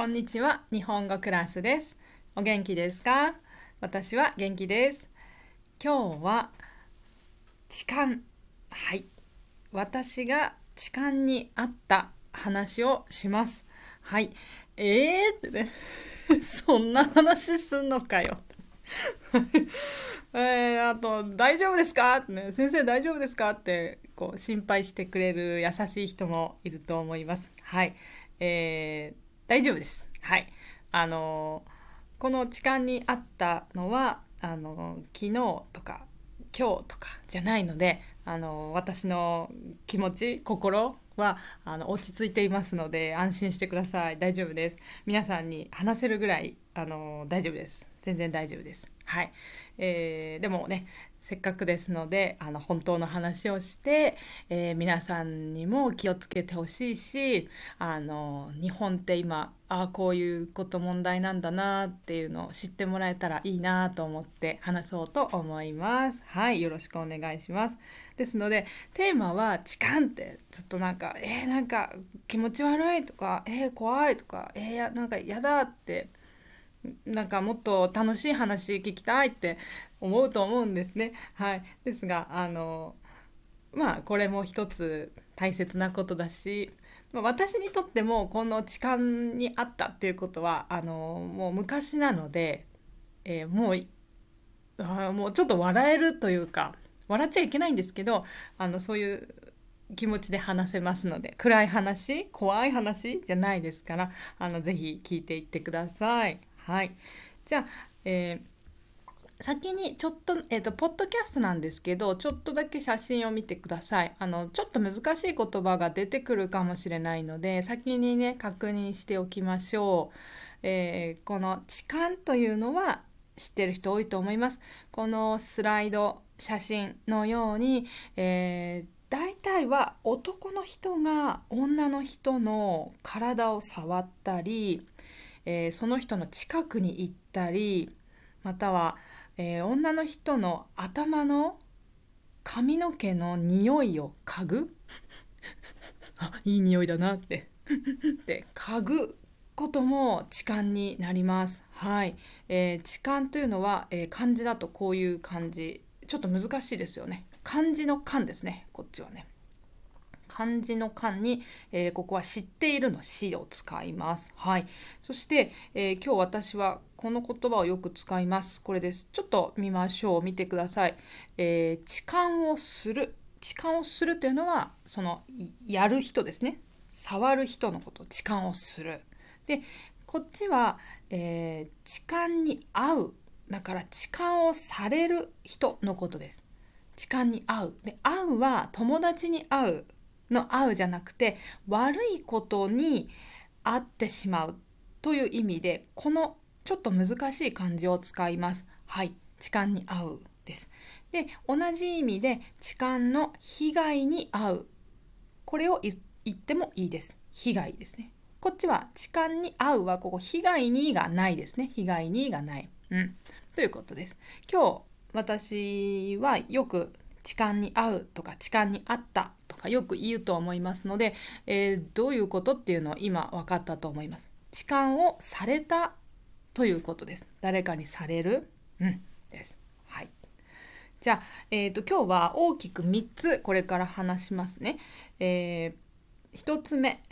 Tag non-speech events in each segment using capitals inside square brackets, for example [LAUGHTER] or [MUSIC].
こんにちは日本語クラスですお元気ですか私は元気です今日は痴漢はい私が痴漢にあった話をしますはいえーってね [LAUGHS] そんな話すんのかよ [LAUGHS] えー、あと「大丈夫ですか?」ってね「先生大丈夫ですか?」ってこう心配してくれる優しい人もいると思います。はい、えー大丈夫です。はい。あのー、この痴漢にあったのはあのー、昨日とか今日とかじゃないので、あのー、私の気持ち心はあの落ち着いていますので安心してください大丈夫です皆さんに話せるぐらいあの大丈夫です全然大丈夫ですはい、えー、でもねせっかくですのであの本当の話をして、えー、皆さんにも気をつけてほしいしあの日本って今ああこういうこと問題なんだなっていうのを知ってもらえたらいいなと思って話そうと思います。はいよろしくお願いします。ですのでテーマは「痴漢」ってちょっとなんか「えー、なんか気持ち悪い」とか「えー、怖い」とか「えー、なんか嫌だ」って。なんかもっと楽しい話聞きたいって思うと思うんですね。はい、ですがあのまあこれも一つ大切なことだし、まあ、私にとってもこの痴漢にあったっていうことはあのもう昔なので、えー、もうあもうちょっと笑えるというか笑っちゃいけないんですけどあのそういう気持ちで話せますので暗い話怖い話じゃないですからあのぜひ聞いていってください。はいじゃあ、えー、先にちょっと,、えーと、ポッドキャストなんですけどちょっとだけ写真を見てくださいあのちょっと難しい言葉が出てくるかもしれないので先にね確認しておきましょう、えー、この痴漢というのは知ってる人多いと思いますこのスライド写真のように、えー大体は男の人が女の人の体を触ったりえー、その人の近くに行ったりまたは、えー、女の人の頭の髪の毛の匂いを嗅ぐ [LAUGHS] あいい匂いだなって [LAUGHS] で嗅ぐことも痴漢になります。はい、えー、痴漢というのは、えー、漢字だとこういう漢字ちょっと難しいですよね。漢字の漢ですねこっちはね。漢字の漢に、えー、ここは知っているの死を使います。はい。そして、えー、今日私はこの言葉をよく使います。これです。ちょっと見ましょう。見てください。えー、痴漢をする。痴漢をするというのは、その、やる人ですね。触る人のこと。痴漢をする。で、こっちは、えー、痴漢に合う。だから、痴漢をされる人のことです。痴漢に会う。で、会うは友達に会うの合うじゃなくて悪いことに合ってしまうという意味でこのちょっと難しい漢字を使います。はい、痴漢に合うです。で、同じ意味で痴漢の被害に合う。これを言ってもいいです。被害ですね。こっちは痴漢に合うはここ被害にがないですね。被害にがない。うん。ということです。今日私はよく痴漢に合うとか痴漢に合ったかよく言うと思いますので、えー、どういうことっていうのを今分かったと思います。痴漢をされたということです。誰かにされる、うん、です。はい。じゃあ、えーと、今日は大きく3つこれから話しますね。えー、1つ目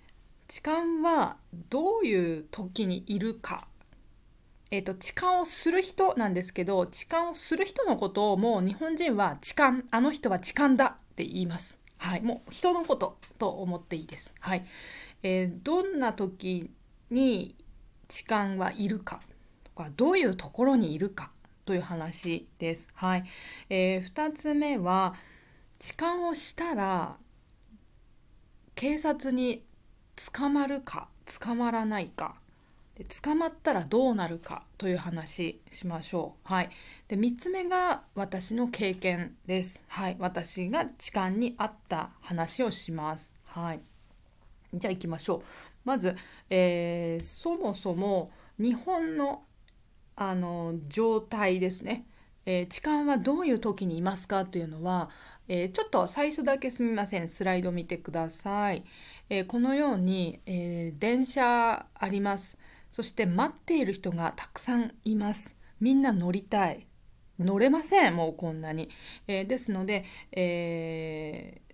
痴漢はどういう時にいるか。えーと痴漢をする人なんですけど痴漢をする人のことをもう日本人は痴漢あの人は痴漢だって言います。はい、もう人のことと思っていいです。はいえー、どんな時に痴漢はいるかとかどういうところにいるかという話です。はいえー、2つ目は痴漢をしたら警察に捕まるか捕まらないかで捕まったらどうなるかという話しましょう。はい、で3つ目が私の経験です。はい、私が痴漢にあった話をします。はい、じゃあ行きましょう。まず、えー、そもそも日本のあの状態ですね。えー、痴漢はどういう時にいますかというのは、えー、ちょっと最初だけすみませんスライド見てください、えー、このように、え電車ありますそして待っている人がたくさんいますみんな乗りたい乗れませんもうこんなに、えー、ですので、えー、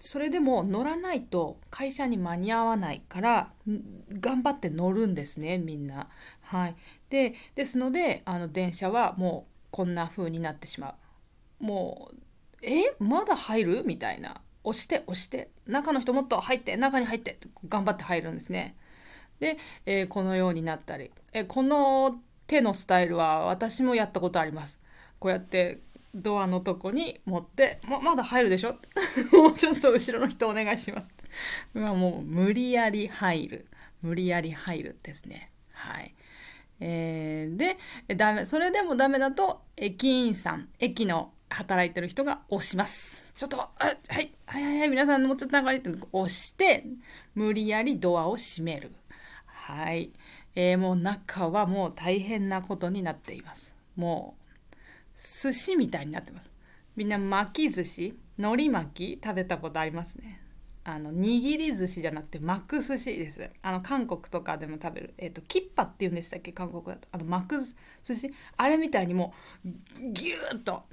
それでも乗らないと会社に間に合わないから頑張って乗るんですねみんな。はい、でですのであの電車はもうこんな風になってしまう。もうえまだ入るみたいな押して押して中の人もっと入って中に入って頑張って入るんですね。で、えー、このようになったり、えー、この手のスタイルは私もやったことありますこうやってドアのとこに持って「ままだ入るでしょ? [LAUGHS]」もうちょっと後ろの人お願いしますうあもう無理やり入る無理やり入るですねはい。えー、でダメそれでもダメだと駅員さん駅の働いてる人が押します。ちょっとあはいはいはい皆さんもうちょっと流れって押して無理やりドアを閉める。はい、えー、もう中はもう大変なことになっていますもう寿司みたいになってますみんな巻き寿司海苔巻き食べたことありますねあの握り寿司じゃなくて巻く寿司ですあの韓国とかでも食べるえっ、ー、とキッパって言うんでしたっけ韓国だとあの巻く寿司あれみたいにもうぎゅーっと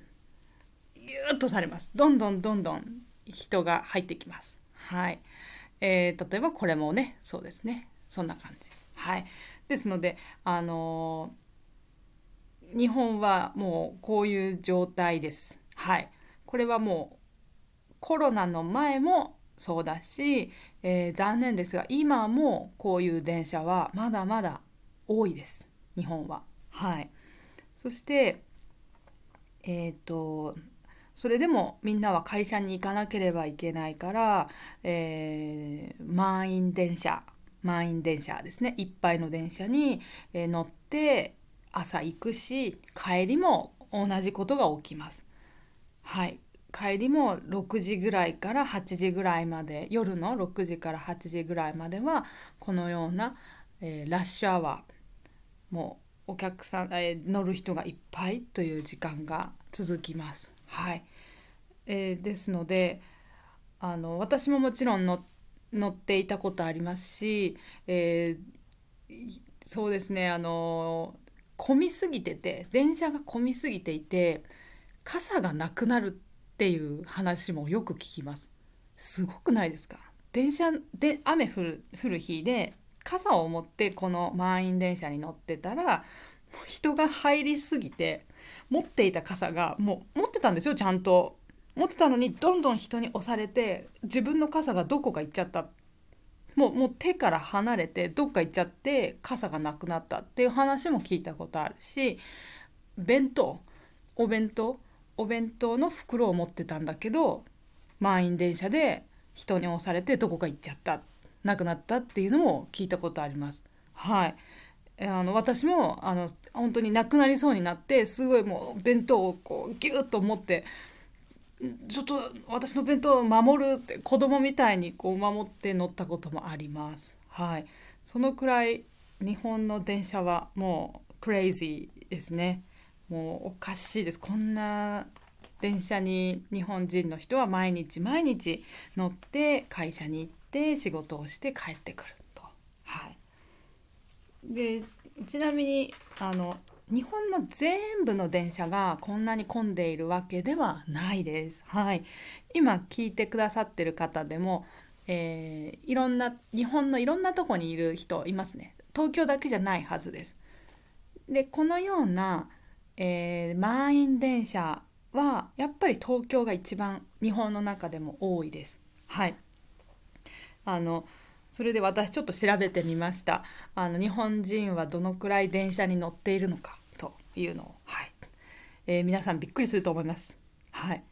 ぎゅーっとされますどんどんどんどん人が入ってきますはいえー、例えばこれもねそうですねそんな感じ。はい、ですので、あのー、日本はもうこういう状態です。はい、これはもうコロナの前もそうだし、えー、残念ですが今もこういう電車はまだまだ多いです日本は。はい、そしてえっ、とそれでもみんなは会社に行かなければいけないから、えー、満員電車満員電車ですねいっぱいの電車に乗って朝行くし帰りも同じことが起きます。はい帰りも6時ぐらいから8時ぐらいまで夜の6時から8時ぐらいまではこのような、えー、ラッシュアワーもうお客さん、えー、乗る人がいっぱいという時間が続きます。はいえー、ですのであの私ももちろん乗って乗っていたことありますし、えー、そうですねあの混みすぎてて電車が混みすぎていて傘がなくなるっていう話もよく聞きます。すごくないですか電車で雨降る降る日で傘を持ってこの満員電車に乗ってたら人が入りすぎて持っていた傘がもう持ってたんですよちゃんと持ってたのにどんどん人に押されて自分の傘がどこか行っちゃったもうもう手から離れてどっか行っちゃって傘がなくなったっていう話も聞いたことあるし弁当お弁当お弁当の袋を持ってたんだけど満員電車で人に押されてどこか行っちゃったなくなったっていうのも聞いたことあります。はいあの私もあの本当になくなりそうになってすごいもう弁当をこうギュッと持ってちょっと私の弁当を守るって子供みたいにこう守って乗ったこともあります。はい、そのくらい日本の電車はもうクレイジーですね。もうおかしいです。こんな電車に日本人の人は毎日毎日乗って会社に行って仕事をして帰ってくると。はい、でちなみにあの日本の全部の電車がこんなに混んでいるわけではないです。はい、今聞いてくださってる方でも、えー、いろんな日本のいろんなとこにいる人いますね。東京だけじゃないはずです。でこのような、えー、満員電車はやっぱり東京が一番日本の中でも多いです。はい、あのそれで私ちょっと調べてみましたあの日本人はどのくらい電車に乗っているのかというのを、はいえー、皆さんびっくりすると思います。はい、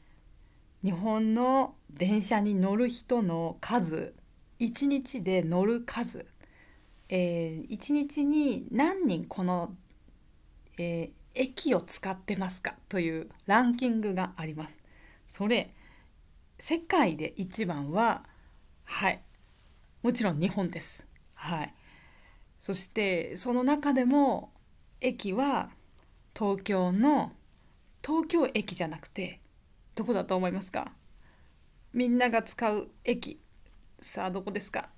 日本の電車に乗る人の数1日で乗る数、えー、1日に何人この、えー、駅を使ってますかというランキングがあります。それ世界で1番ははいもちろん日本です。はい、そしてその中でも駅は東京の東京駅じゃなくてどこだと思いますかみんなが使う駅さあどこですか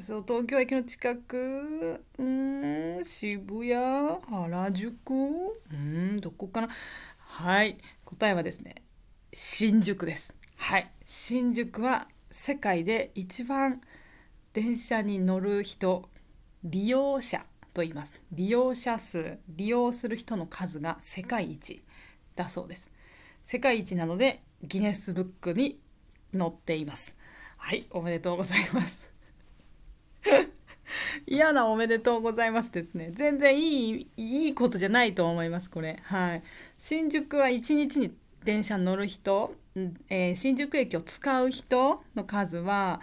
そう東京駅の近くうん渋谷原宿うんどこかなはい答えはですね新宿ですはい新宿は世界で一番電車に乗る人利用者と言います利用者数利用する人の数が世界一だそうです世界一なのでギネスブックに載っていますはいおめでとうございます [LAUGHS] 嫌なおめでとうございますですね全然いいいいことじゃないと思いますこれはい新宿は1日に電車乗る人、えー、新宿駅を使う人の数は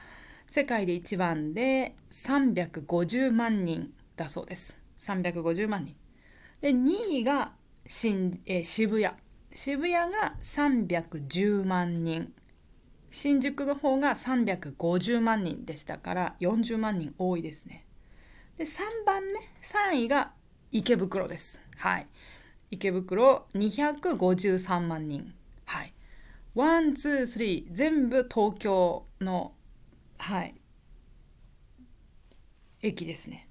世界で一番で350万人だそうです350万人で2位が新、えー、渋谷渋谷が310万人新宿の方が350万人でしたから40万人多いですねで3番目3位が池袋ですはい池袋253万人はいワンツースリー全部東京のはい駅ですね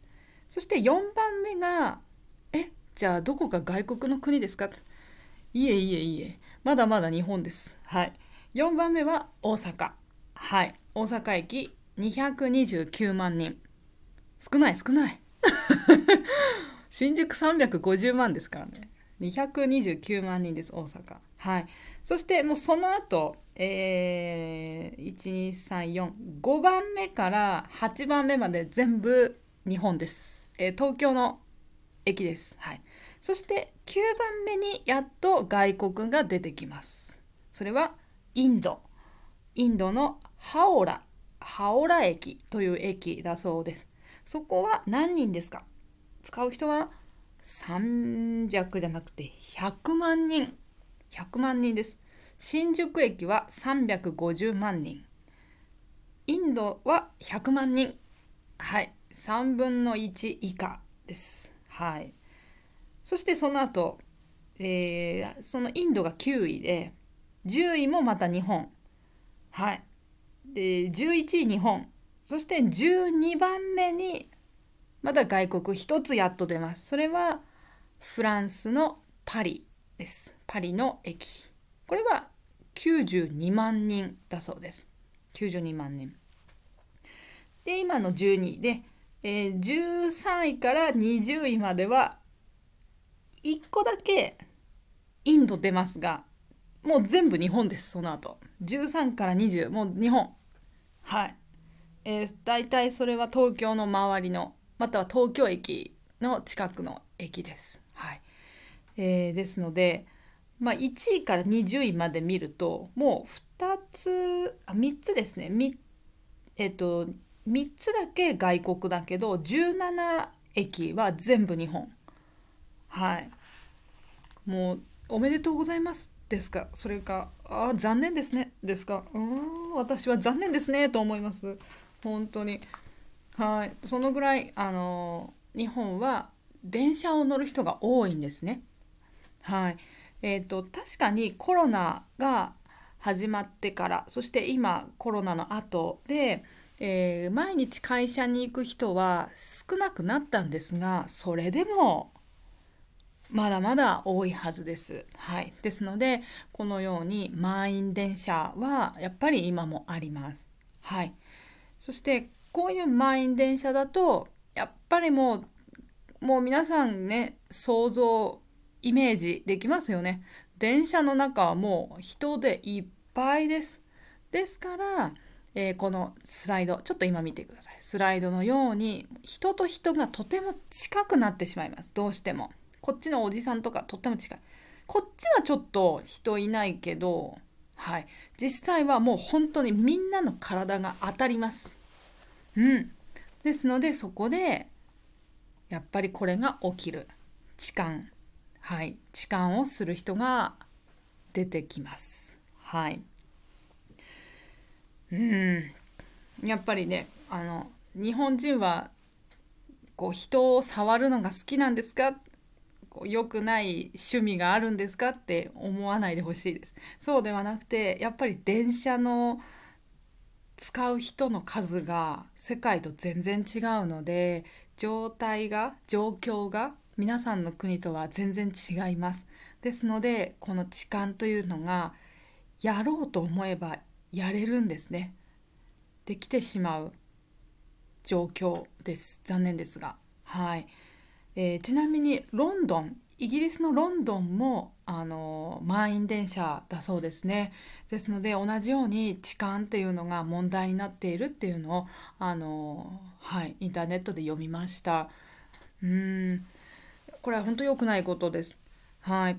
そして4番目が「えじゃあどこか外国の国ですか?」いえいえいえまだまだ日本ですはい4番目は大阪はい大阪駅229万人少ない少ない [LAUGHS] 新宿350万ですからね229万人です大阪はい、そしてもうその後、えー、12345番目から8番目まで全部日本です、えー、東京の駅です、はい、そして9番目にやっと外国が出てきますそれはインドインドのハオラハオラ駅という駅だそうですそこは何人ですか使う人は300じゃなくて100万人100万人です新宿駅は350万人インドは100万人はい3分の1以下ですはいそしてその後、えー、そのインドが9位で10位もまた日本はいで11位日本そして12番目にまた外国1つやっと出ますそれはフランスのパリです。パリの駅。これは92万人だそうです。92万人。で、今の12位で、えー、13位から20位までは、1個だけインド出ますが、もう全部日本です、その後。13から20、もう日本。はい。えー、大体それは東京の周りの、または東京駅の近くの駅です。はい。えー、ですので、まあ、1位から20位まで見るともう2つあ3つですね 3,、えーと、3つだけ外国だけど17駅は全部日本はいもう「おめでとうございます」ですかそれか「あ残念ですね」ですかうん私は残念ですねと思います本当にはいそのぐらいあの日本は電車を乗る人が多いんですねはい。えー、と確かにコロナが始まってからそして今コロナの後で、えー、毎日会社に行く人は少なくなったんですがそれでもまだまだ多いはずです。はい、ですのでこのように満員電車はやっぱり今もあります。はい、そしてこういう満員電車だとやっぱりもうもう皆さんね想像イメージできますよね。電車の中はもう人でいっぱいです。ですから、えー、このスライドちょっと今見てくださいスライドのように人と人がとても近くなってしまいますどうしてもこっちのおじさんとかとっても近いこっちはちょっと人いないけどはい実際はもう本当にみんなの体が当たりますうんですのでそこでやっぱりこれが起きる痴漢はい、痴漢をする人が出てきます。はい、うんやっぱりねあの日本人はこう人を触るのが好きなんですかこう良くない趣味があるんですかって思わないでほしいです。そうではなくてやっぱり電車の使う人の数が世界と全然違うので状態が状況が皆さんの国とは全然違いますですのでこの痴漢というのがやろうと思えばやれるんですねできてしまう状況です残念ですがはい、えー、ちなみにロンドンイギリスのロンドンも、あのー、満員電車だそうですねですので同じように痴漢っていうのが問題になっているっていうのを、あのー、はい、インターネットで読みましたうんこれは本当良くないことです。はい。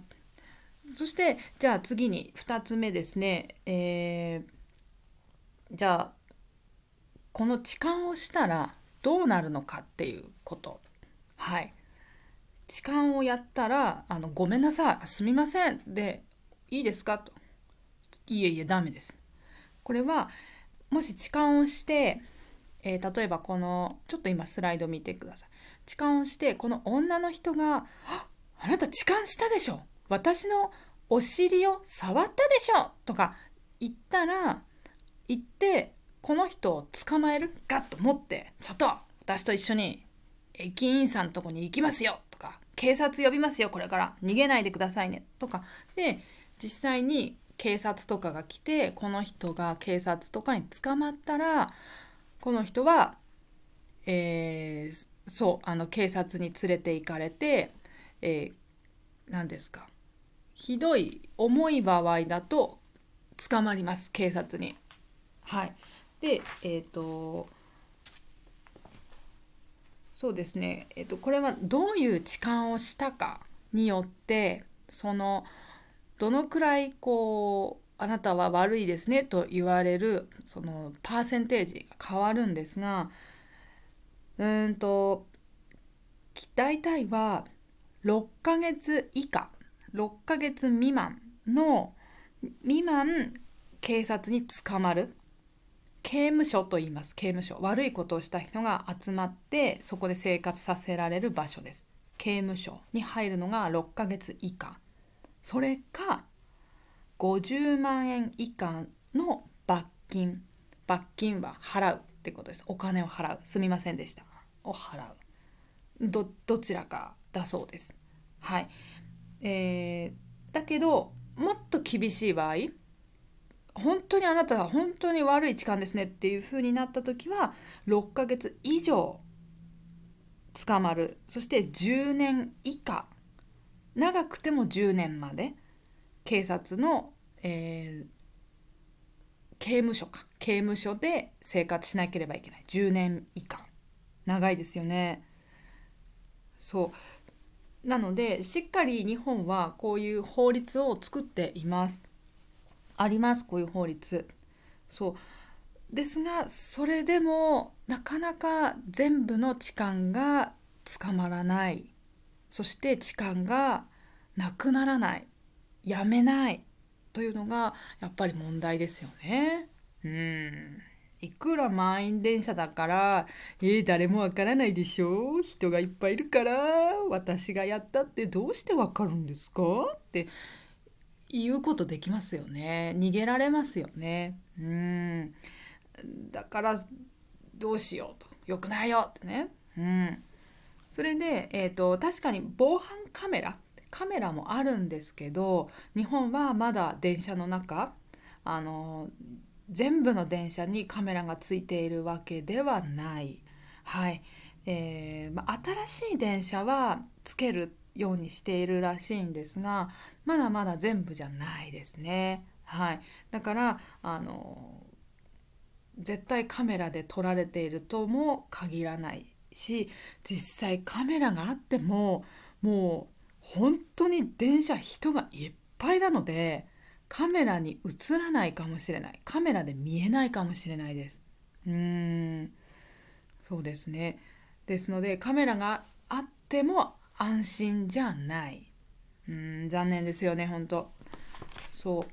そして、じゃあ次に2つ目ですね。えー、じゃあ、この痴漢をしたらどうなるのかっていうこと。はい。痴漢をやったら、あの、ごめんなさい、すみません。で、いいですかと。いえいえ、ダメです。これは、もし痴漢をして、えー、例えばこの、ちょっと今スライド見てください。痴漢をしてこの女の人が「あなた痴漢したでしょ私のお尻を触ったでしょ!」とか言ったら言ってこの人を捕まえるガッと持って「ちょっと私と一緒に駅員さんのとこに行きますよ」とか「警察呼びますよこれから逃げないでくださいね」とかで実際に警察とかが来てこの人が警察とかに捕まったらこの人は、えー、そうあの警察に連れて行かれて、えー、何ですかひどい重い場合だと捕まります警察に。はい、でえっ、ー、とそうですね、えーと、これはどういう痴漢をしたかによってそのどのくらいこうあなたは悪いですねと言われるそのパーセンテージが変わるんですがうんと大体は6ヶ月以下6ヶ月未満の未満警察に捕まる刑務所と言います刑務所悪いことをした人が集まってそこで生活させられる場所です刑務所に入るのが6ヶ月以下それか50万円以下の罰金罰金は払うってことですお金を払うすみませんでしたを払うどどちらかだそうです。はいえー、だけどもっと厳しい場合本当にあなたは本当に悪い痴漢ですねっていう風になった時は6ヶ月以上捕まるそして10年以下長くても10年まで警察の、えー、刑務所か刑務所で生活しなければいけない10年以下長いですよね。そうなのでしっかり日本はこういう法律を作っています。ありますこういう法律。そうですがそれでもなかなか全部の痴漢が捕まらないそして痴漢がなくならないやめないというのがやっぱり問題ですよね。うんっくら満員電車だからえー、誰もわからないでしょ人がいっぱいいるから私がやったってどうしてわかるんですかって言うことできますよね逃げられますよねうんだからどうしようとよくないよってねうんそれで、えーと確かに防犯カメラカメラもあるんですけど日本はまだ電車の中あの全部の電車にカメラがついているわけではない。はいえーまあ、新しい電車はつけるようにしているらしいんですがまだまだ全部じゃないですね。はい、だからあの絶対カメラで撮られているとも限らないし実際カメラがあってももう本当に電車人がいっぱいなのでカメラに映らないかもしれないカメラで見えないかもしれないですうーんそうですねですのでカメラがあっても安心じゃないうん残念ですよね本当そ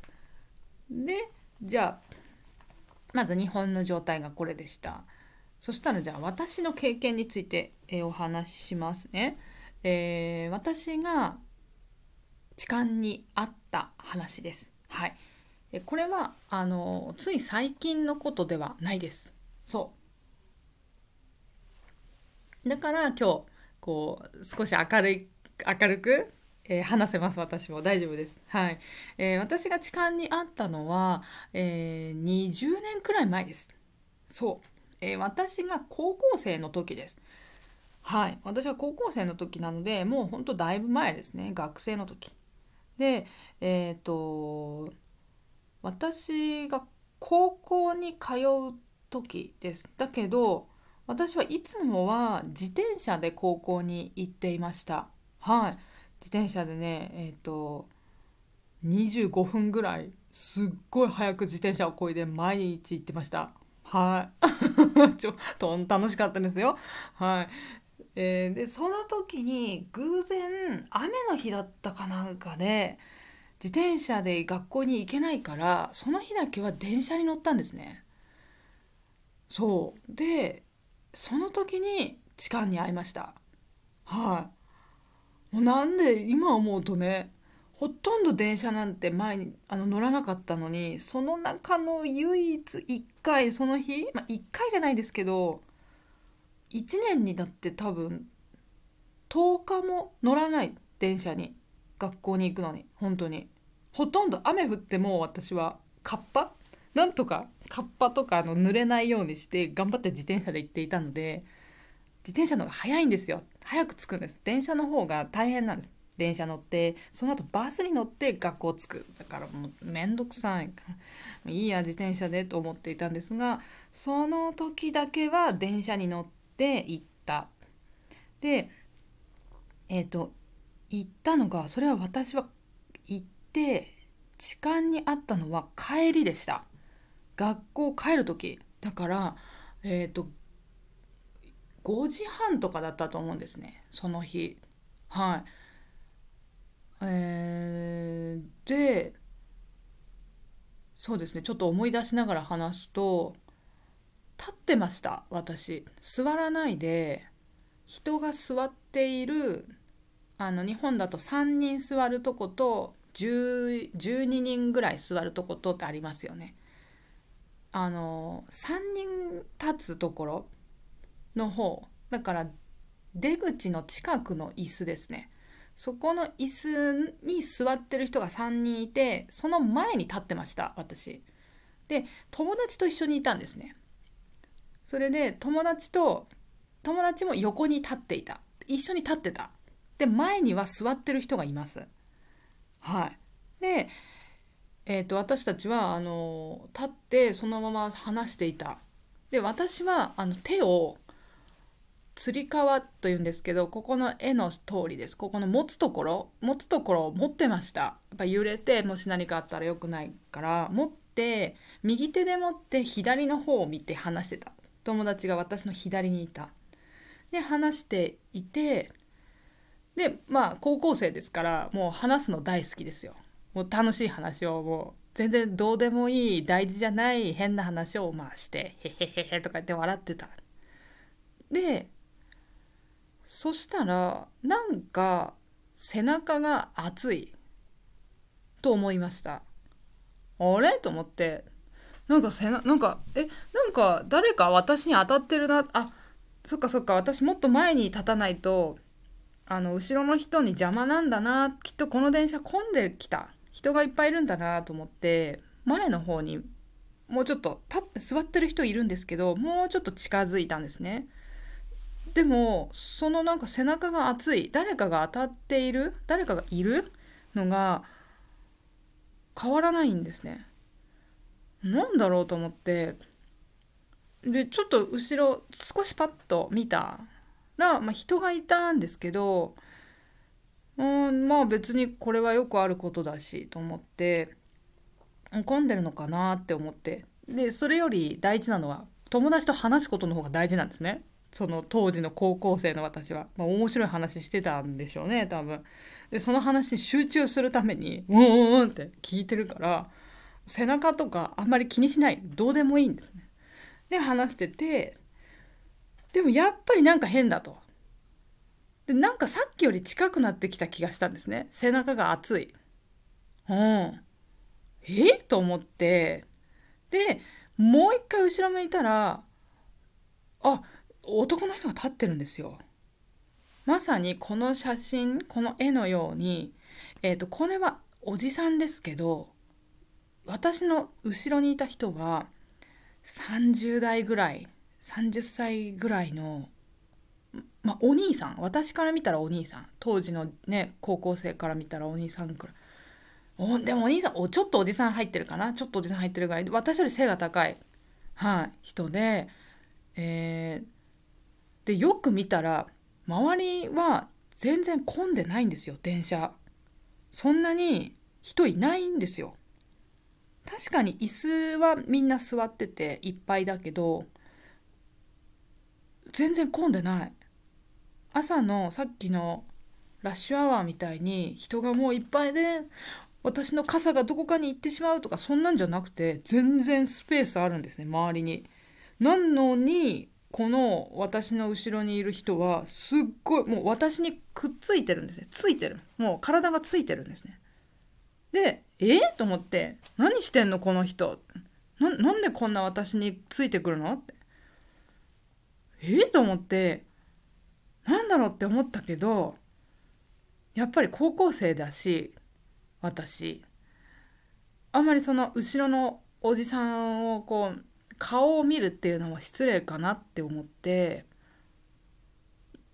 うでじゃあまず日本の状態がこれでしたそしたらじゃあ私の経験について、えお話ししますね、えー、私が痴漢にあった話ですはい、これはあのつい最近のことではないです。そうだから今日こう少し明るい明るく、えー、話せます私も大丈夫です。はいえー、私が痴漢にあったのは、えー、20年くらい前です。そう、え私が高校生の時です。はい私は高校生の時なのでもうほんとだいぶ前ですね学生の時。でえっ、ー、と私が高校に通う時ですだけど私はいつもは自転車で高校に行っていましたはい自転車でねえっ、ー、と25分ぐらいすっごい早く自転車をこいで毎日行ってましたはい [LAUGHS] ちょっと楽しかったですよはいえー、でその時に偶然雨の日だったかなんかで自転車で学校に行けないからその日だけは電車に乗ったんですね。そうでその時に痴漢に会いました。はい、もうなんで今思うとねほとんど電車なんて前にあの乗らなかったのにその中の唯一1回その日、まあ、1回じゃないですけど1年にだって多分10日も乗らない電車に学校に行くのに本当にほとんど雨降っても私はカッパなんとかカッパとかの濡れないようにして頑張って自転車で行っていたので自転車の方が早いんですよ早く着くんです電車の方が大変なんです電車乗ってその後バスに乗って学校着くだからもうめんどくさい [LAUGHS] いいや自転車でと思っていたんですがその時だけは電車に乗ってって行った。でえっ、ー、と行ったのがそれは私は行って痴漢にあったのは帰りでした。学校帰る時だからえっ、ー、と5時半とかだったと思うんですねその日はいえー、でそうですねちょっと思い出しながら話すと立ってました私座らないで人が座っているあの日本だと3人座るとこと12人ぐらい座るとことってありますよね。あの3人立つところの方だから出口の近くの椅子ですねそこの椅子に座ってる人が3人いてその前に立ってました私で友達と一緒にいたんですねそれで友達と友達も横に立っていた一緒に立ってたで前には座ってる人がいますはいで、えーと、私たちはあの立ってそのまま話していたで私はあの手をつり革というんですけどここの絵の通りですここの持つところ持つところを持ってましたやっぱ揺れてもし何かあったらよくないから持って右手で持って左の方を見て話してた友達が私の左にいた。で話していてでまあ高校生ですからもう話すの大好きですよ。もう楽しい話をもう全然どうでもいい大事じゃない変な話をまあして「へへへへ」とか言って笑ってた。でそしたらなんか背中が熱いと思いました。あれと思ってなんかせななんかえなんか誰か私に当たってるなあそっかそっか私もっと前に立たないとあの後ろの人に邪魔なんだなきっとこの電車混んできた人がいっぱいいるんだなと思って前の方にもうちょっと立って座ってる人いるんですけどもうちょっと近づいたんですね。でもそのなんか背中が熱い誰かが当たっている誰かがいるのが変わらないんですね。何だろうと思ってでちょっと後ろ少しパッと見たら、まあ、人がいたんですけどうんまあ別にこれはよくあることだしと思って混んでるのかなって思ってでそれより大事なのは友達と話すことの方が大事なんですねその当時の高校生の私は、まあ、面白い話してたんでしょうね多分でその話に集中するために「うんうんうん」って聞いてるから背中とかあんまり気にしないどうでもいいんですね。で話しててでもやっぱりなんか変だと。でなんかさっきより近くなってきた気がしたんですね背中が熱い。うん、えと思ってでもう一回後ろ向いたらあ男の人が立ってるんですよ。まさにこの写真この絵のように、えーと、とこれはおじさんですけど私の後ろにいた人は30代ぐらい30歳ぐらいの、まお兄さん私から見たらお兄さん当時のね高校生から見たらお兄さんくらいおでもお兄さんおちょっとおじさん入ってるかなちょっとおじさん入ってるぐらい私より背が高い、はい、人で、えー、でよく見たら周りは全然混んでないんですよ電車そんなに人いないんですよ確かに椅子はみんな座ってていっぱいだけど全然混んでない朝のさっきのラッシュアワーみたいに人がもういっぱいで私の傘がどこかに行ってしまうとかそんなんじゃなくて全然スペースあるんですね周りに。なのにこの私の後ろにいる人はすっごいもう私にくっついてるんですねついてるもう体がついてるんですね。でえと思って「何してんのこの人ななんでこんな私についてくるの?」ってえと思ってなんだろうって思ったけどやっぱり高校生だし私あんまりその後ろのおじさんをこう顔を見るっていうのは失礼かなって思って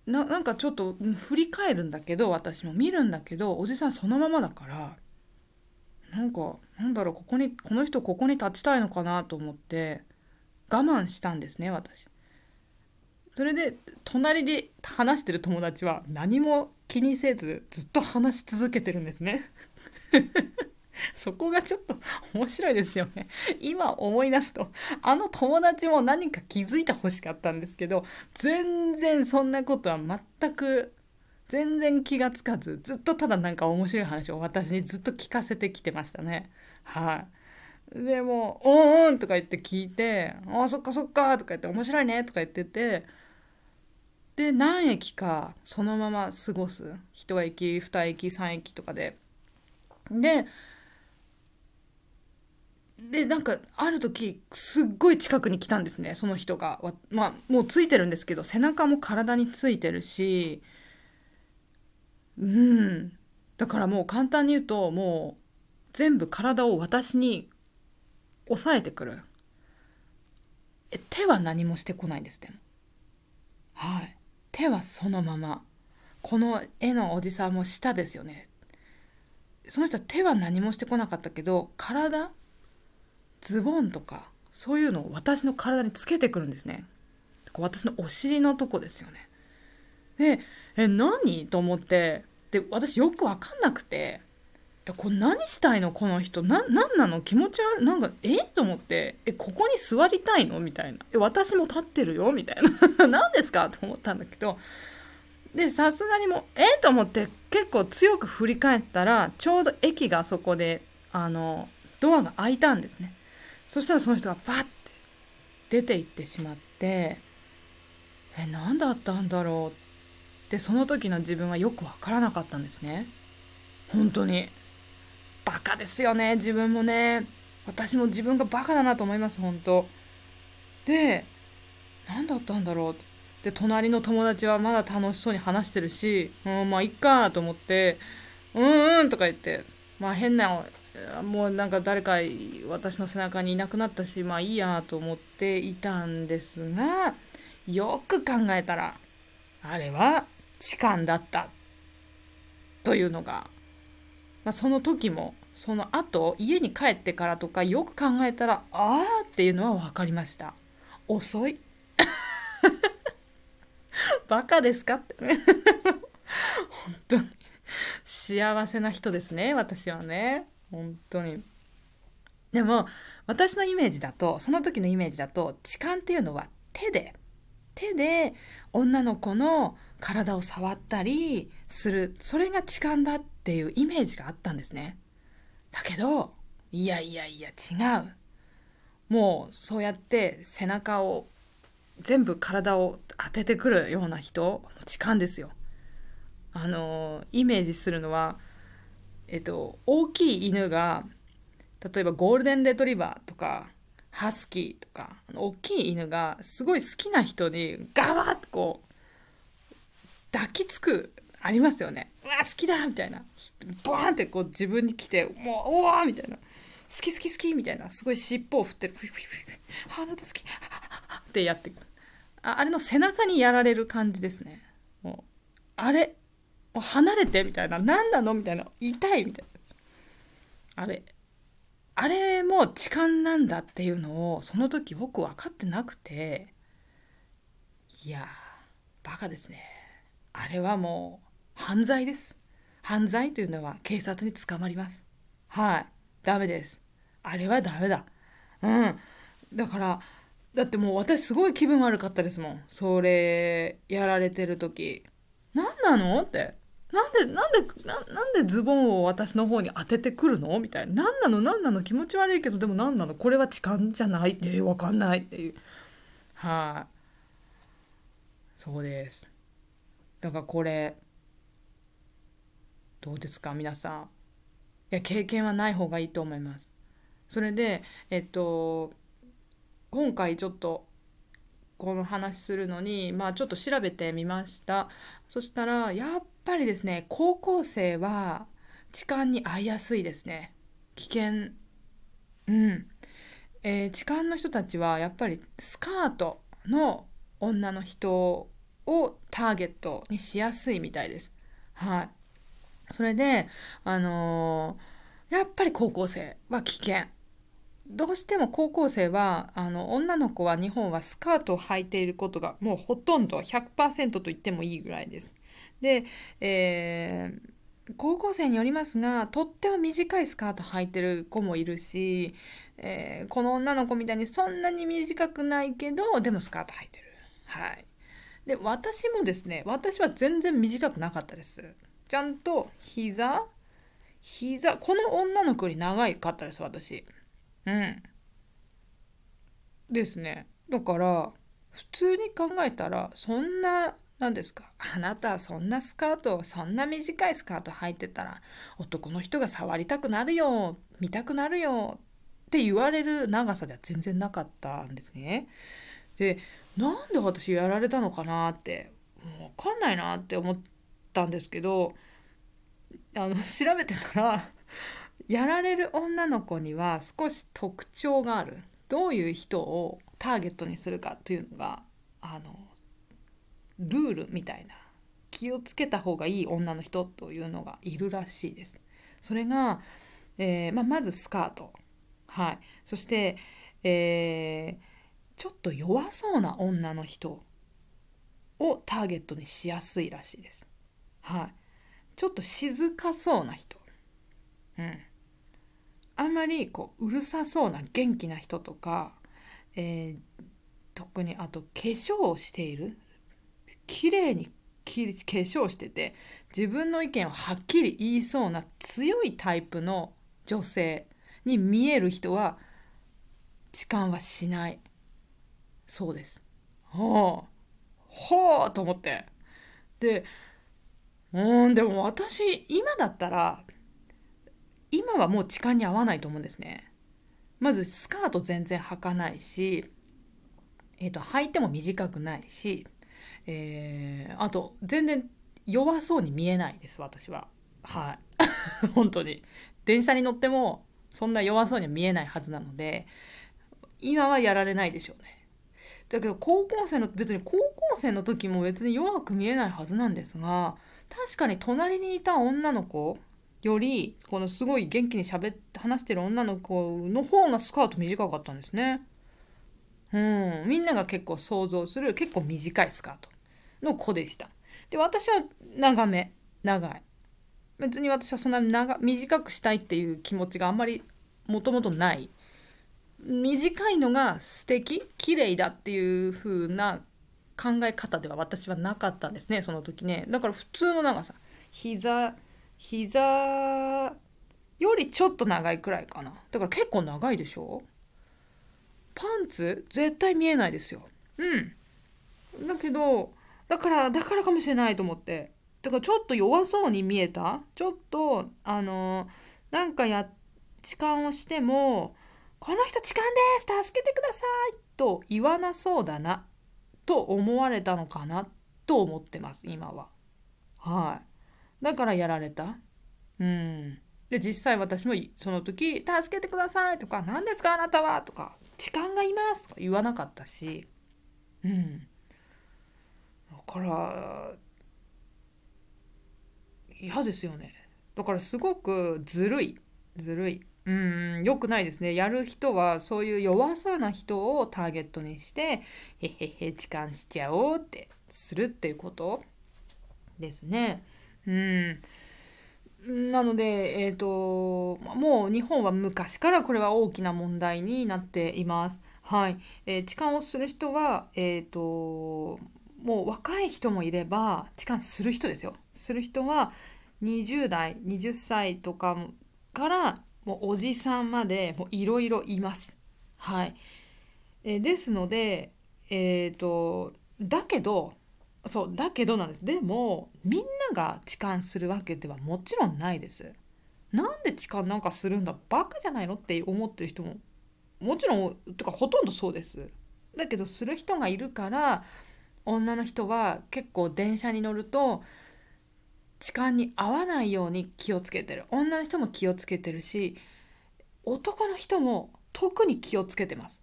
ななんかちょっと振り返るんだけど私も見るんだけどおじさんそのままだからなんかなんだろうここにこの人ここに立ちたいのかなと思って我慢したんですね私。それで隣で話してる友達は何も気にせずずっと話し続けてるんですね。[LAUGHS] そこがちょっと面白いですよね。今思い出すとあの友達も何か気づいてほしかったんですけど全然そんなことは全く全然気がつかずずっとただなんか面白い話を私にずっと聞かせてきてましたね。はい、でもう「うんん」とか言って聞いて「あそっかそっか」とか言って「面白いね」とか言っててで何駅かそのまま過ごす1駅2駅3駅とかで。ででなんかある時すっごい近くに来たんですねその人がまあもうついてるんですけど背中も体についてるしうん、だからもう簡単に言うともう全部体を私に抑えてくるえ手は何もしてこないんですでもはい手はそのままこの絵のおじさんも舌ですよねその人は手は何もしてこなかったけど体ズボンとかそういうのを私の体につけてくるんですね私のお尻のとこですよねでえ何と思ってで私よく分かんなくてえこれ何したいのこの人な何なの気持ち悪いなんかえと思ってえここに座りたいのみたいなえ私も立ってるよみたいな [LAUGHS] 何ですかと思ったんだけどでさすがにもうえと思って結構強く振り返ったらちょうど駅がそこであのドアが開いたんですねそしたらその人がバッて出て行ってしまってえ何だったんだろうってでその時の自分はよくわからなかったんですね本当にバカですよね自分もね私も自分がバカだなと思います本当で何だったんだろうで隣の友達はまだ楽しそうに話してるしうんまあいっかと思ってうんうんとか言ってまあ変なもうなんか誰か私の背中にいなくなったしまあいいやと思っていたんですがよく考えたらあれは痴漢だったというのが、まあ、その時もその後家に帰ってからとかよく考えたらああっていうのは分かりました遅い [LAUGHS] バカですかって [LAUGHS] 本当に幸せな人ですね私はね本当にでも私のイメージだとその時のイメージだと痴漢っていうのは手で手で女の子の体を触ったりするそれが痴漢だっていうイメージがあったんですねだけどいやいやいや違うもうそうやって背中を全部体を当ててくるような人痴漢ですよあのイメージするのはえっと大きい犬が例えばゴールデンレトリバーとかハスキーとか大きい犬がすごい好きな人にガバッとこう抱きつくありますよねうわ好きだみたいなボーンってこう自分に来てもうおわみたいな好き好き好きみたいなすごい尻尾を振ってるフィフィフィあなた好きってやってくるああれの背中にやられる感じですねもうあれ離れてみたいな何なのみたいな痛いみたいなあれあれも痴漢なんだっていうのをその時僕分かってなくていやバカですねあれはもう犯罪です犯罪というのは警察に捕まりますはいダメですあれはダメだうんだからだってもう私すごい気分悪かったですもんそれやられてる時何なのってなんでなんでなんでズボンを私の方に当ててくるのみたいな何なの何なの気持ち悪いけどでも何なのこれは痴漢じゃないって分かんないっていうはい、そうですだからこれどうですか皆さんいや経験はない方がいいと思いますそれでえっと今回ちょっとこの話するのにまあちょっと調べてみましたそしたらやっぱりですね高校生は痴漢に遭いやすいですね危険うんえー、痴漢の人たちはやっぱりスカートの女の人をターゲットにしやすいみたいです。はい。それで、あのー、やっぱり高校生は危険。どうしても高校生はあの女の子は日本はスカートを履いていることがもうほとんど100%と言ってもいいぐらいです。で、えー高校生によりますがとっても短いスカート履いてる子もいるし、えー、この女の子みたいにそんなに短くないけどでもスカート履いてる。はい、で私もですね私は全然短くなかったですちゃんと膝膝この女の子より長いかったです私うんですねだから普通に考えたらそんな何ですかあなたそんなスカートそんな短いスカート履いてたら男の人が触りたくなるよ見たくなるよって言われる長さでは全然なかったんですね。でなんで私やられたのかなって分かんないなって思ったんですけどあの調べてたらやられる女の子には少し特徴があるどういう人をターゲットにするかというのがあのルールみたいな気をつけた方がいい女の人というのがいるらしいです。それが、えー、まあ、まずスカート、はい、そして、えーちょっと弱そうな女の人をターゲットにしやすいらしいです。はい。ちょっと静かそうな人。うん。あんまりこううるさそうな元気な人とか、えー、特にあと化粧をしている綺麗に化粧してて自分の意見をはっきり言いそうな強いタイプの女性に見える人は痴漢はしないそうです。はあはあと思ってでうんでも私今だったら今はもう痴漢に合わないと思うんですね。まずスカート全然履かないし、えーと履いても短くないし、えー、あと全然弱そうに見えないです私は。はい [LAUGHS] 本当に電車に乗ってもそんな弱そうには見えないはずなので今はやられないでしょうね。だけど高校生の別に高校生の時も別に弱く見えないはずなんですが確かに隣にいた女の子よりこのすごい元気に喋って話してる女の子の方がスカート短かったんですね。うん、みんなが結構想像する結構短いスカートの子でした。で私は長め長い。別に私はそんな長短くしたいっていう気持ちがあんまりもともとない短いのが素敵綺麗だっていう風な考え方では私はなかったんですねその時ねだから普通の長さ膝膝よりちょっと長いくらいかなだから結構長いでしょパンツ絶対見えないですようんだけどだからだからかもしれないと思ってだからちょっと弱そうに見えたちょっとあのなんかや痴漢をしてもこの人痴漢です助けてくださいと言わなそうだなと思われたのかなと思ってます今ははいだからやられたうんで実際私もその時「助けてください」とか「何ですかあなたは」とか「痴漢がいます」とか言わなかったしうんだから嫌ですよねだからすごくずるいずるいうん、良くないですね。やる人はそういう弱そうな人をターゲットにして、へへへ、痴漢しちゃおうってするっていうことですね。うん。なので、えっ、ー、と、もう日本は昔からこれは大きな問題になっています。はい。えー、痴漢をする人は、えっ、ー、と、もう若い人もいれば、痴漢する人ですよ。する人は、20代、20歳とかからもうおじさんまでもういろいろいます。はい、えですので、えーと、とだけどそうだけどなんですでもみんなが痴漢するわけではもちろんないです。なんで痴漢なんかするんだバカじゃないのって思ってる人ももちろんとかほとんどそうです。だけどする人がいるから女の人は結構電車に乗ると痴漢に合わないように気をつけてる女の人も気をつけてるし男の人も特に気をつけてます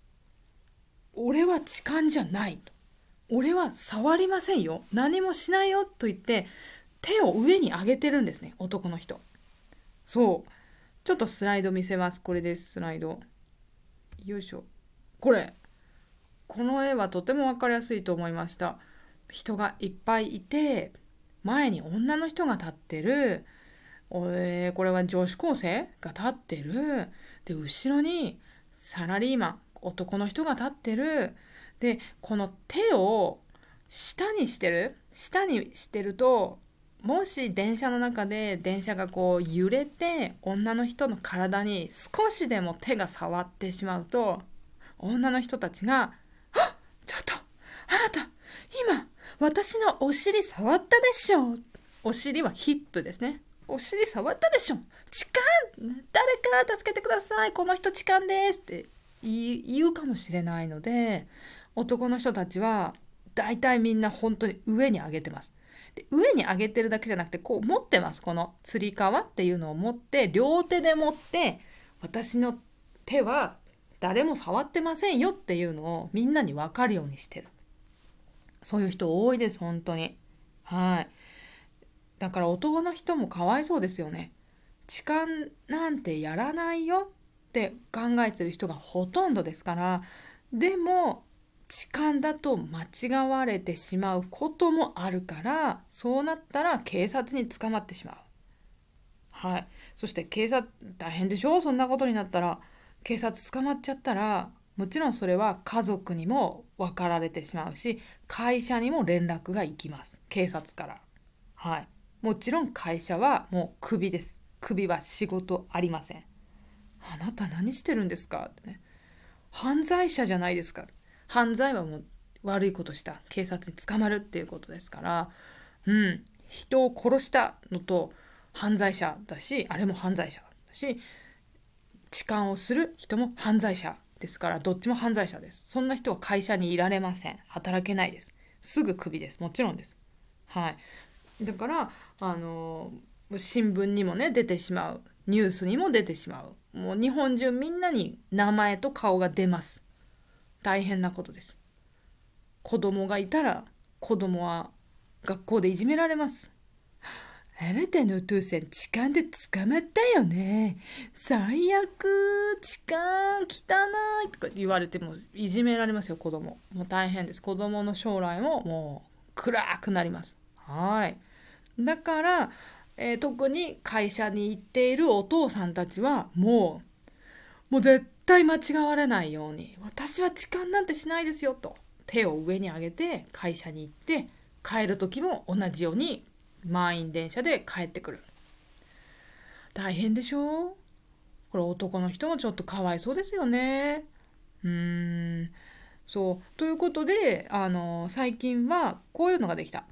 俺は痴漢じゃない俺は触りませんよ何もしないよと言って手を上に上げてるんですね男の人そうちょっとスライド見せますこれですスライドよいしょこれこの絵はとても分かりやすいと思いました人がいっぱいいて前に女の人が立ってる、えー、これは女子高生が立ってるで後ろにサラリーマン男の人が立ってるでこの手を下にしてる下にしてるともし電車の中で電車がこう揺れて女の人の体に少しでも手が触ってしまうと女の人たちが「あちょっとあなた今私のお尻触ったでしょお尻はヒップですねお尻触ったでしょ痴漢誰か助けてくださいこの人痴漢ですって言うかもしれないので男の人たちは大体みんな本当に上に上げてます。で上に上げてるだけじゃなくてこう持ってますこのつり革っていうのを持って両手で持って私の手は誰も触ってませんよっていうのをみんなに分かるようにしてる。そういう人多いです本当にはいだから男の人もかわいそうですよね痴漢なんてやらないよって考えてる人がほとんどですからでも痴漢だと間違われてしまうこともあるからそうなったら警察に捕まってしまうはいそして警察大変でしょそんなことになったら警察捕まっちゃったらもちろんそれは家族にも分かられてしまうし会社にも連絡が行きます警察からはいもちろん会社はもうクビですクビは仕事ありませんあなた何してるんですかってね犯罪者じゃないですか犯罪はもう悪いことした警察に捕まるっていうことですからうん人を殺したのと犯罪者だしあれも犯罪者だし痴漢をする人も犯罪者ですからどっちも犯罪者ですそんな人は会社にいられません働けないですすぐクビですもちろんですはいだからあの新聞にもね出てしまうニュースにも出てしまうもう日本中みんなに名前と顔が出ます大変なことです子供がいたら子供は学校でいじめられますあなたのお父さん痴漢で捕まったよね最悪痴漢汚いとか言われてもいじめられますよ子供もう大変です子供の将来ももう暗くなりますはいだから、えー、特に会社に行っているお父さんたちはもうもう絶対間違われないように私は痴漢なんてしないですよと手を上に上げて会社に行って帰る時も同じように満員電車で帰ってくる大変でしょこれ男の人もちょっとかわいそうですよねうんそうということであの最近はこういうのができた、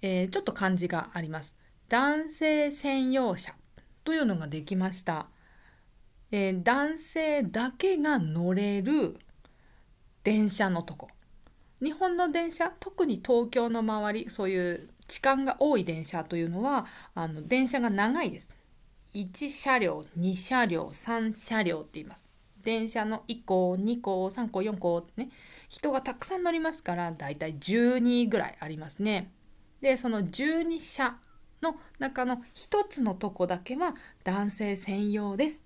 えー、ちょっと漢字があります男性専用車というのができました、えー、男性だけが乗れる電車のとこ日本の電車特に東京の周りそういう痴漢が多い電車というのはあの電車が長いです1車両2車両3車両って言います電車の1個2個3個4個ね人がたくさん乗りますからだいたい12ぐらいありますねでその12車の中の1つのとこだけは男性専用です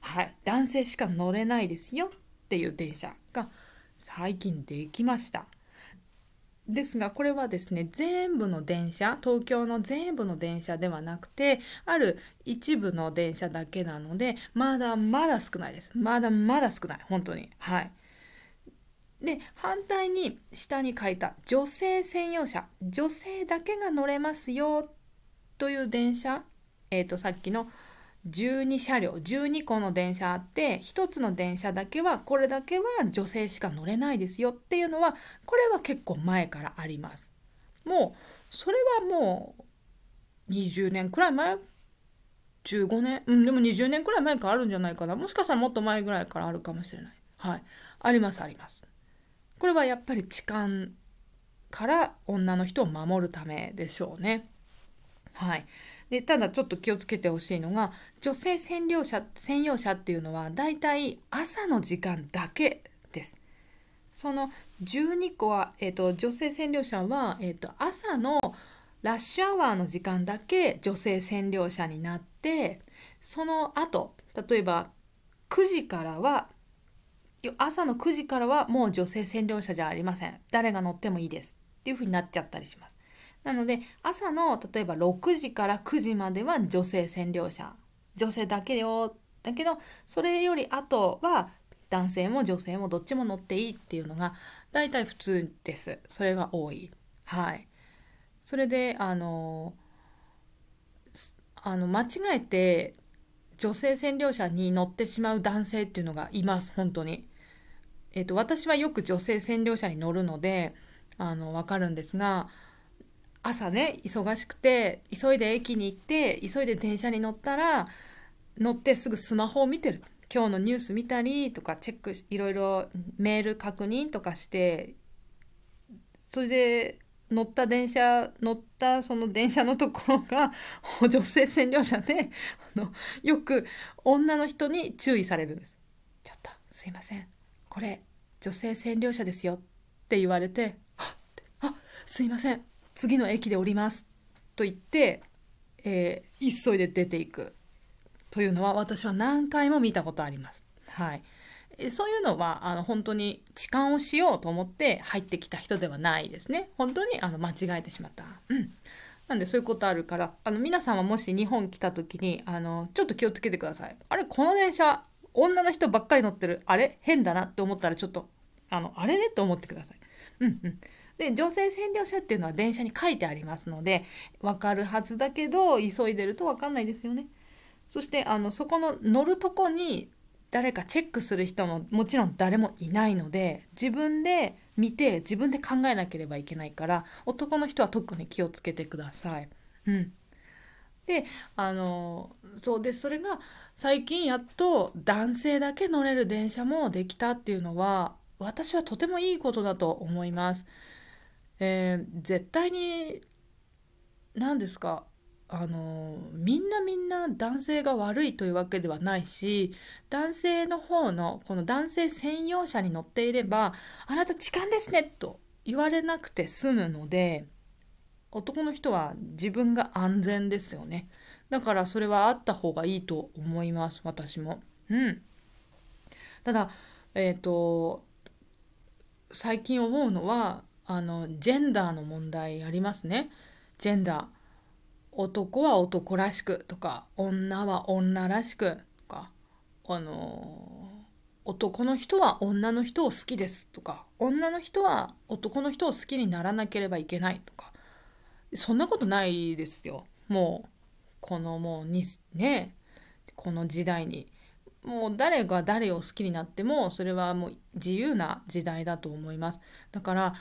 はい男性しか乗れないですよっていう電車が最近できました。ですがこれはですね全部の電車東京の全部の電車ではなくてある一部の電車だけなのでまだまだ少ないですまだまだ少ない本当にはいで反対に下に書いた女性専用車女性だけが乗れますよという電車えっ、ー、とさっきの「12車両12個の電車あって1つの電車だけはこれだけは女性しか乗れないですよっていうのはこれは結構前からあります。もうそれはもう20年くらい前15年うんでも20年くらい前からあるんじゃないかなもしかしたらもっと前ぐらいからあるかもしれないはいありますありますこれはやっぱり痴漢から女の人を守るためでしょうねはいでただちょっと気をつけてほしいのが女性占領者専用車っていうのはだいたい朝の時間だけです。その12個は、えーと、女性占領者は、えーと、と朝のラッシュアワーの時間だけ女性占領者になってその後例えば9時からは朝の9時からはもう女性占領者じゃありません誰が乗ってもいいですっていうふうになっちゃったりします。なので朝の例えば6時から9時までは女性占領者女性だけよだけどそれよりあとは男性も女性もどっちも乗っていいっていうのが大体普通ですそれが多いはいそれであのあの間違えて女性占領者に乗ってしまう男性っていうのがいます本当にえっ、ー、と私はよく女性占領者に乗るのであの分かるんですが朝ね忙しくて急いで駅に行って急いで電車に乗ったら乗ってすぐスマホを見てる今日のニュース見たりとかチェックいろいろメール確認とかしてそれで乗った電車乗ったその電車のところが [LAUGHS] 女性占領者であのよく女の人に注意されるんです。ちょっとすいませんこれ女性占領者ですよって言われて「あっすいません次の駅で降りますと言って、えー、急いで出ていくというのは私は何回も見たことあります。はい、そういうのはあの本当に痴漢をしようと思って入ってきた人ではないですね。本当にあの間違えてしまった。うん。なんでそういうことあるからあの皆さんはもし日本来た時にあのちょっと気をつけてください。あれこの電車女の人ばっかり乗ってるあれ変だなって思ったらちょっとあのあれれと思ってください。うんうん。で女性占領者っていうのは電車に書いてありますので分かるはずだけど急いでると分かんないですよね。そしてあのそこの乗るとこに誰かチェックする人ももちろん誰もいないので自分で見て自分で考えなければいけないから男の人は特に気をつけてください。うん、であのそうでそれが最近やっと男性だけ乗れる電車もできたっていうのは私はとてもいいことだと思います。えー、絶対に何ですかあのみんなみんな男性が悪いというわけではないし男性の方のこの男性専用車に乗っていれば「あなた痴漢ですね」と言われなくて済むので男の人は自分が安全ですよねだからそれはあった方がいいと思います私も。うん、ただえっ、ー、と最近思うのはあのジェンダーの問題ありますね。ジェンダー男は男らしくとか女は女らしくとかあの男の人は女の人を好きですとか女の人は男の人を好きにならなければいけないとかそんなことないですよもうこのもうにねこの時代にもう誰が誰を好きになってもそれはもう自由な時代だと思いますだから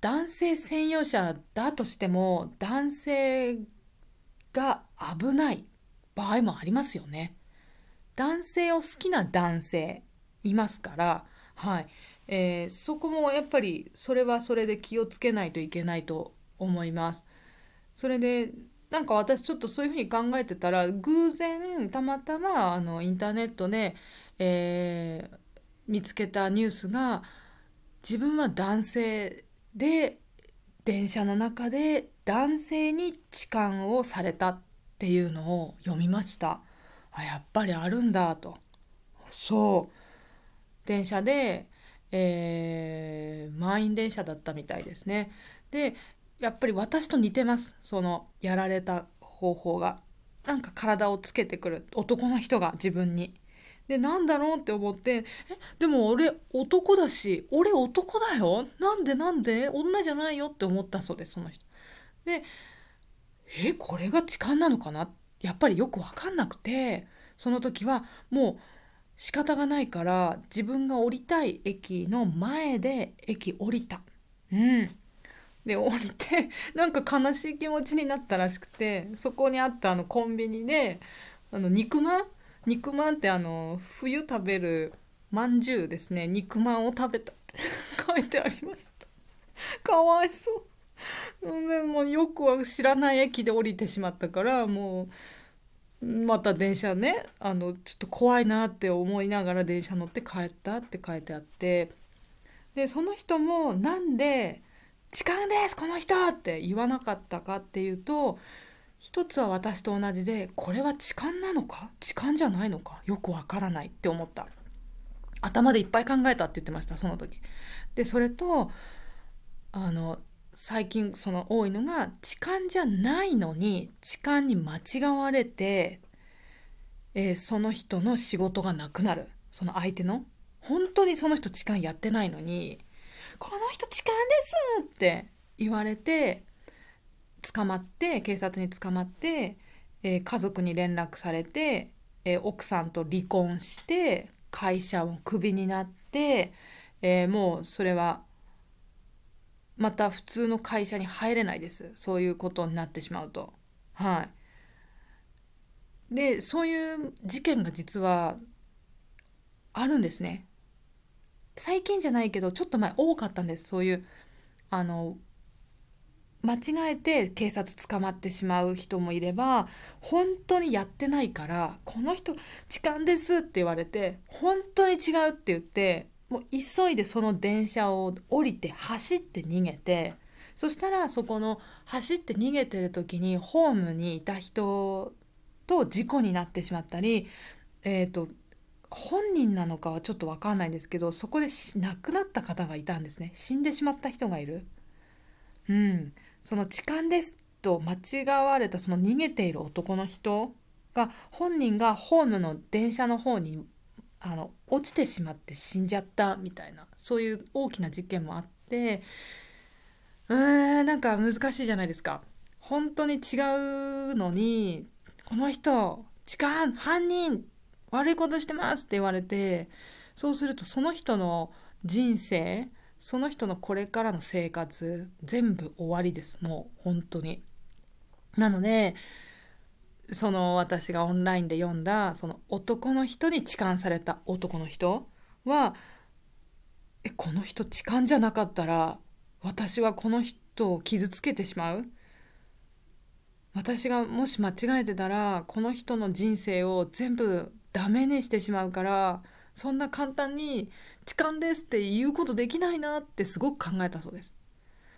男性専用車だとしても男性が危ない場合もありますよね。男性を好きな男性いますから、はいえー、そこもやっぱりそれはそれで気をつけないといけないと思います。それでなんか私ちょっとそういうふうに考えてたら偶然たまたまあのインターネットで、えー、見つけたニュースが自分は男性で電車の中で男性に痴漢をされたっていうのを読みましたあやっぱりあるんだとそう電車で、えー、満員電車だったみたいですねでやっぱり私と似てますそのやられた方法がなんか体をつけてくる男の人が自分にでなんだろうって思って「えでも俺男だし俺男だよなんでなんで女じゃないよ」って思ったそうですその人。でえこれが痴漢なのかなやっぱりよく分かんなくてその時はもう仕方がないから自分が降りたい駅の前で駅降りた。うんで降りてなんか悲しい気持ちになったらしくてそこにあったあのコンビニであの肉まん肉まんってあの冬食べるまんじゅうですね肉まんを食べたって [LAUGHS] 書いてありましたかわいそうでもよくは知らない駅で降りてしまったからもうまた電車ねあのちょっと怖いなって思いながら電車乗って帰ったって書いてあってでその人もなんで「痴漢ですこの人!」って言わなかったかっていうと一つは私と同じでこれは痴漢なのか痴漢じゃないのかよくわからないって思った頭でいっぱい考えたって言ってましたその時でそれとあの最近その多いのが痴漢じゃないのに痴漢に間違われて、えー、その人の仕事がなくなるその相手の本当にその人痴漢やってないのに「この人痴漢です!」って言われて捕まって警察に捕まって、えー、家族に連絡されて、えー、奥さんと離婚して会社をクビになって、えー、もうそれはまた普通の会社に入れないですそういうことになってしまうと。はい、でそういう事件が実はあるんですね。最近じゃないけどちょっと前多かったんですそういうあの間違えて警察捕まってしまう人もいれば本当にやってないからこの人痴漢ですって言われて本当に違うって言ってもう急いでその電車を降りて走って逃げてそしたらそこの走って逃げてる時にホームにいた人と事故になってしまったりえっ、ー、と本人なのかはちょっと分かんないんですけどそこで亡くなった方がいたんですね死んでしまった人がいる。うん、その痴漢ですと間違われたその逃げている男の人が本人がホームの電車の方にあの落ちてしまって死んじゃったみたいなそういう大きな事件もあってうーんなんか難しいじゃないですか。本当に違うのにこの人痴漢犯人悪いことしてますって言われてそうするとその人の人生その人のこれからの生活全部終わりですもう本当に。なのでその私がオンラインで読んだその男の人に痴漢された男の人はえこの人痴漢じゃなかったら私はこの人を傷つけてしまう私がもし間違えてたらこの人の人生を全部ダメにしてしまうから。そんな簡単に痴漢ですって言うことできないなってすごく考えたそうです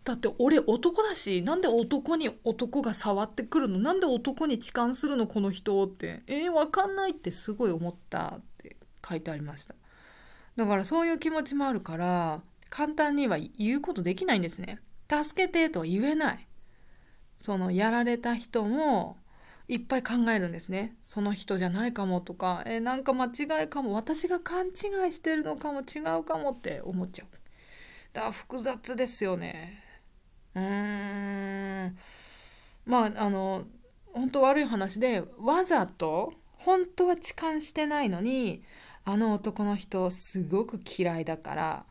だって俺男だしなんで男に男が触ってくるのなんで男に痴漢するのこの人ってえー、わかんないってすごい思ったって書いてありましただからそういう気持ちもあるから簡単には言うことできないんですね助けてとは言えないそのやられた人もいっぱい考えるんですねその人じゃないかもとか、えー、なんか間違いかも私が勘違いしてるのかも違うかもって思っちゃうだから複雑ですよねうーんまああの本当悪い話でわざと本当は痴漢してないのにあの男の人すごく嫌いだから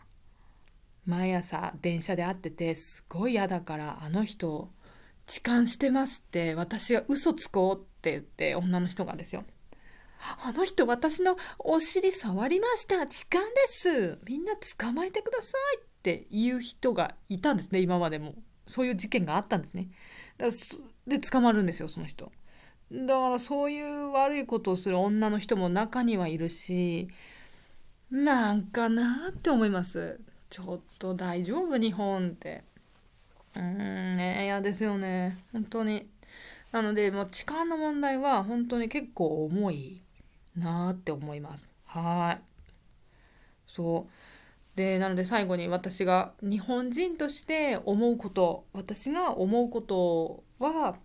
毎朝電車で会っててすごい嫌だからあの人痴漢してますって私が嘘つこうって言って女の人がですよあの人私のお尻触りました痴漢ですみんな捕まえてくださいっていう人がいたんですね今までもそういう事件があったんですねだで捕まるんですよその人だからそういう悪いことをする女の人も中にはいるしなんかなって思いますちょっと大丈夫日本って。うんね嫌ですよね本当になのでもう痴漢の問題は本当に結構重いなって思いますはいそうでなので最後に私が日本人として思うこと私が思うことは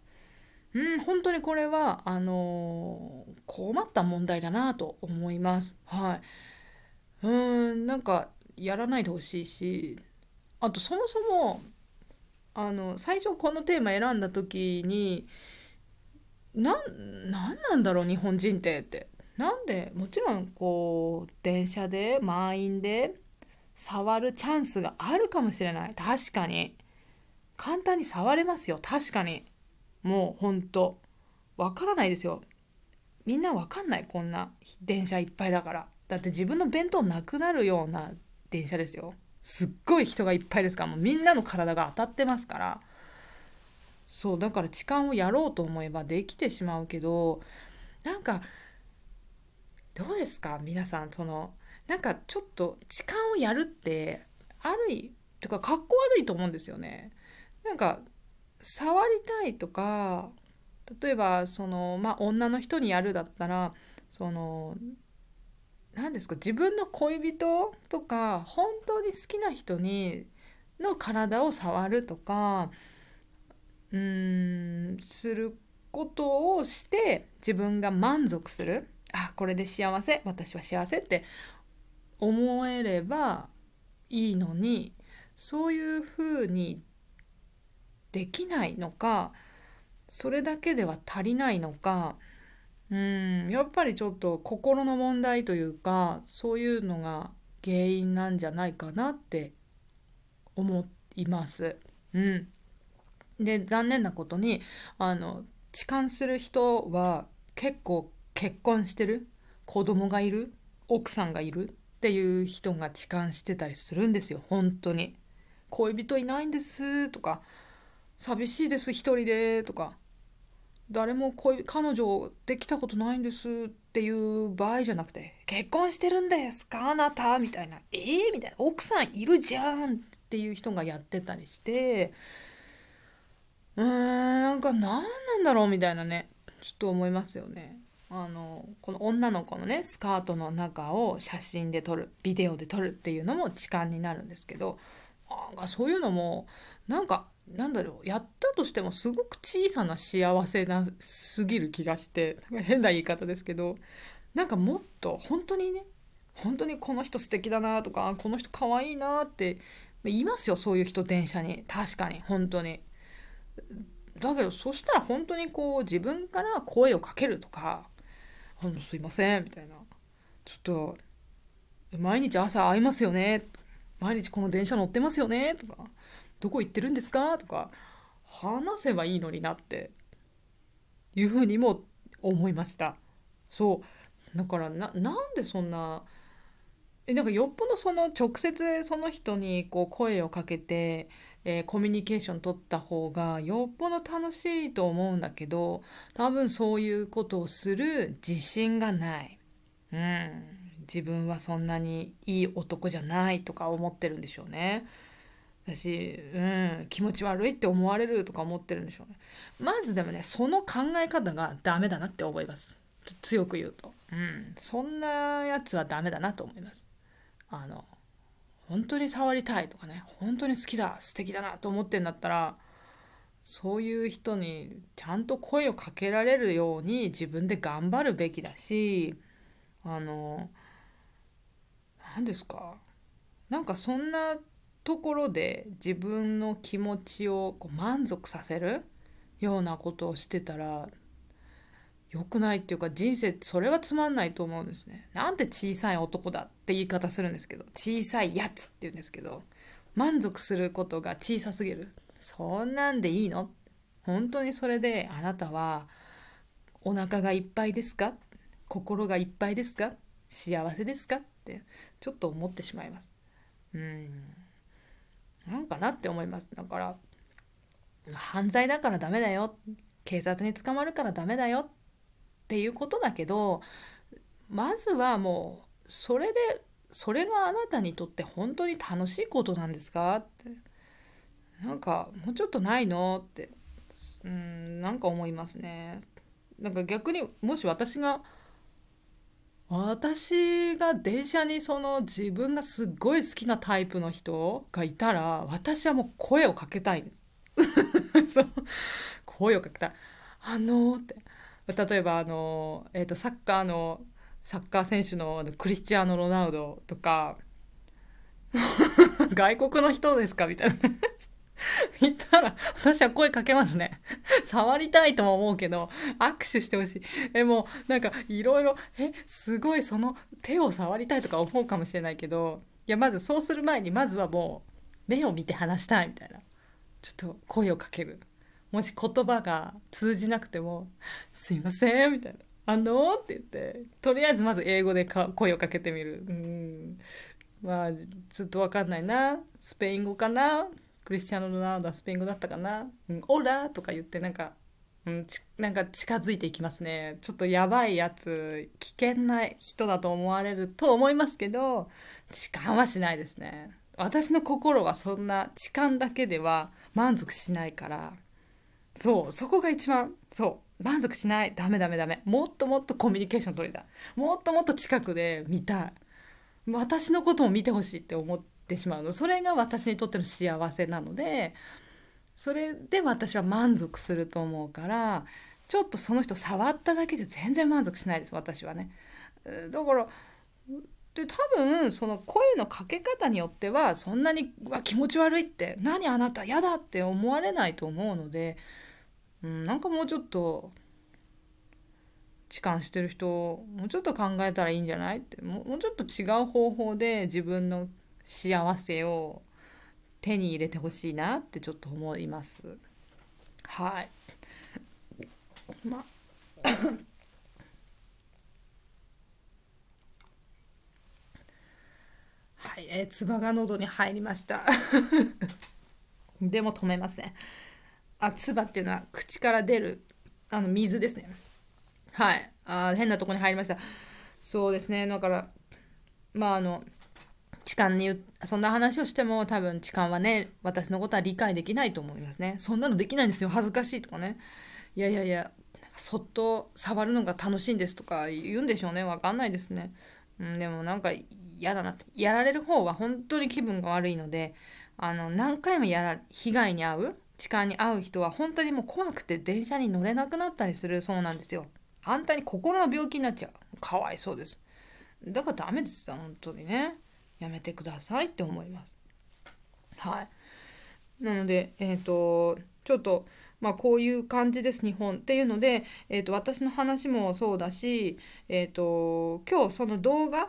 うん本当にこれはあのー、困った問題だなと思いますはいうんなんかやらないでほしいしあとそもそもあの最初このテーマ選んだ時に何なんだろう日本人ってって。なんでもちろんこう電車で満員で触るチャンスがあるかもしれない確かに簡単に触れますよ確かにもうほんとわからないですよみんなわかんないこんな電車いっぱいだからだって自分の弁当なくなるような電車ですよすっごい人がいっぱいですからもうみんなの体が当たってますからそうだから痴漢をやろうと思えばできてしまうけどなんかどうですか皆さんそのなんかちょっと痴漢をやるってあるいとかかっこ悪いと思うんですよね。なんか触りたいとか例えばその、まあ、女の人にやるだったらその何ですか自分の恋人とか本当に好きな人にの体を触るとかうーんすることをして自分が満足するあこれで幸せ私は幸せって思えればいいのにそういうふうにできないのかそれだけでは足りないのか。うんやっぱりちょっと心の問題というかそういうのが原因なんじゃないかなって思います。うん、で残念なことにあの痴漢する人は結構結婚してる子供がいる奥さんがいるっていう人が痴漢してたりするんですよ本当に。恋人いないんですとか寂しいです一人でとか誰も恋彼女できたことないんですっていう場合じゃなくて「結婚してるんですかあなた」みたいな「ええー、みたいな「奥さんいるじゃん」っていう人がやってたりしてうーんなんか何なんだろうみたいなねちょっと思いますよね。あのこの女の子のねスカートの中を写真で撮るビデオで撮るっていうのも痴漢になるんですけどなんかそういうのもなんかなんだろうやったとしてもすごく小さな幸せなすぎる気がして変な言い方ですけどなんかもっと本当にね本当にこの人素敵だなとかこの人可愛いなって言いますよそういう人電車に確かに本当に。だけどそしたら本当にこう自分から声をかけるとか「あのすいません」みたいな「ちょっと毎日朝会いますよね」毎日この電車乗ってますよね」とかどこ行ってるんですか?」とか話せばいいのになっていうふうにも思いました。そうだからななんでそんなえなんかよっぽどその直接その人にこう声をかけて、えー、コミュニケーション取った方がよっぽど楽しいと思うんだけど多分そういうことをする自信がない、うん、自分はそんなにいい男じゃないとか思ってるんでしょうね。だし、うん、気持ち悪いって思われるとか思ってるんでしょうねまずでもねその考え方がダメだなって思います強く言うと、うん、そんなやつはダメだなと思いますあの本当に触りたいとかね本当に好きだ素敵だなと思ってんだったらそういう人にちゃんと声をかけられるように自分で頑張るべきだしあの何ですかなんかそんなところで自分の気持ちをこう満足させるようなことをしてたら良くないっていうか人生それはつまんないと思うんですね。なんて小さい男だって言い方するんですけど小さいやつって言うんですけど満足することが小さすぎるそんなんでいいの本当にそれであなたはお腹がいっぱいですか心がいっぱいですか幸せですかってちょっと思ってしまいます。うんなんかなって思いますだから犯罪だからダメだよ警察に捕まるからダメだよっていうことだけどまずはもうそれでそれがあなたにとって本当に楽しいことなんですかってなんかもうちょっとないのってうんなんか思いますね。なんか逆にもし私が私が電車にその自分がすっごい好きなタイプの人がいたら私はもう声をかけたいんです [LAUGHS] 声をかけたいあのー、って例えばあのー、えーと、とサッカーのサッカー選手のクリスチアーノ・ロナウドとか [LAUGHS] 外国の人ですかみたいな [LAUGHS] ったら、私は声かけますね。[LAUGHS] 触りたいとも思うけど、握手してほしい。え、もう、なんか、いろいろ、え、すごいその手を触りたいとか思うかもしれないけど、いや、まずそうする前に、まずはもう、目を見て話したいみたいな。ちょっと声をかける。もし言葉が通じなくても、すいません、みたいな。あのー、って言って、とりあえずまず英語でか声をかけてみる。うん。まあ、ちょっとわかんないな。スペイン語かなクリスチャン・ロナウドはスペイン語だったかな、うん、オラとか言ってなんか、うん、なんか近づいていきますねちょっとやばいやつ危険な人だと思われると思いますけど痴漢はしないですね私の心はそんな痴漢だけでは満足しないからそうそこが一番そう満足しないダメダメダメもっともっとコミュニケーション取りたいもっともっと近くで見たい私のことも見てほしいって思っててしまうのそれが私にとっての幸せなのでそれで私は満足すると思うからちょっとその人触っただけで全然満足しないです私はね。だからで多分その声のかけ方によってはそんなに「わ気持ち悪い」って「何あなた嫌だ」って思われないと思うので、うん、なんかもうちょっと痴漢してる人もうちょっと考えたらいいんじゃないってもうちょっと違う方法で自分の幸せを手に入れてほしいなってちょっと思います。はい。ま [COUGHS] はい、えつ唾が喉に入りました。[LAUGHS] でも止めません。あ、唾っていうのは口から出るあの水ですね。はい。あ変なとこに入りました。そうですね。だから、まああの、痴漢にそんな話をしても多分痴漢はね私のことは理解できないと思いますねそんなのできないんですよ恥ずかしいとかねいやいやいやそっと触るのが楽しいんですとか言うんでしょうね分かんないですね、うん、でもなんか嫌だなってやられる方は本当に気分が悪いのであの何回もやら被害に遭う痴漢に遭う人は本当にもう怖くて電車に乗れなくなったりするそうなんですよあんたに心の病気になっちゃうかわいそうですだからダメです本当にねやめてくださいって思います。はい、なので、えーと、ちょっと、まあ、こういう感じです日本っていうので、えーと、私の話もそうだし、えーと、今日その動画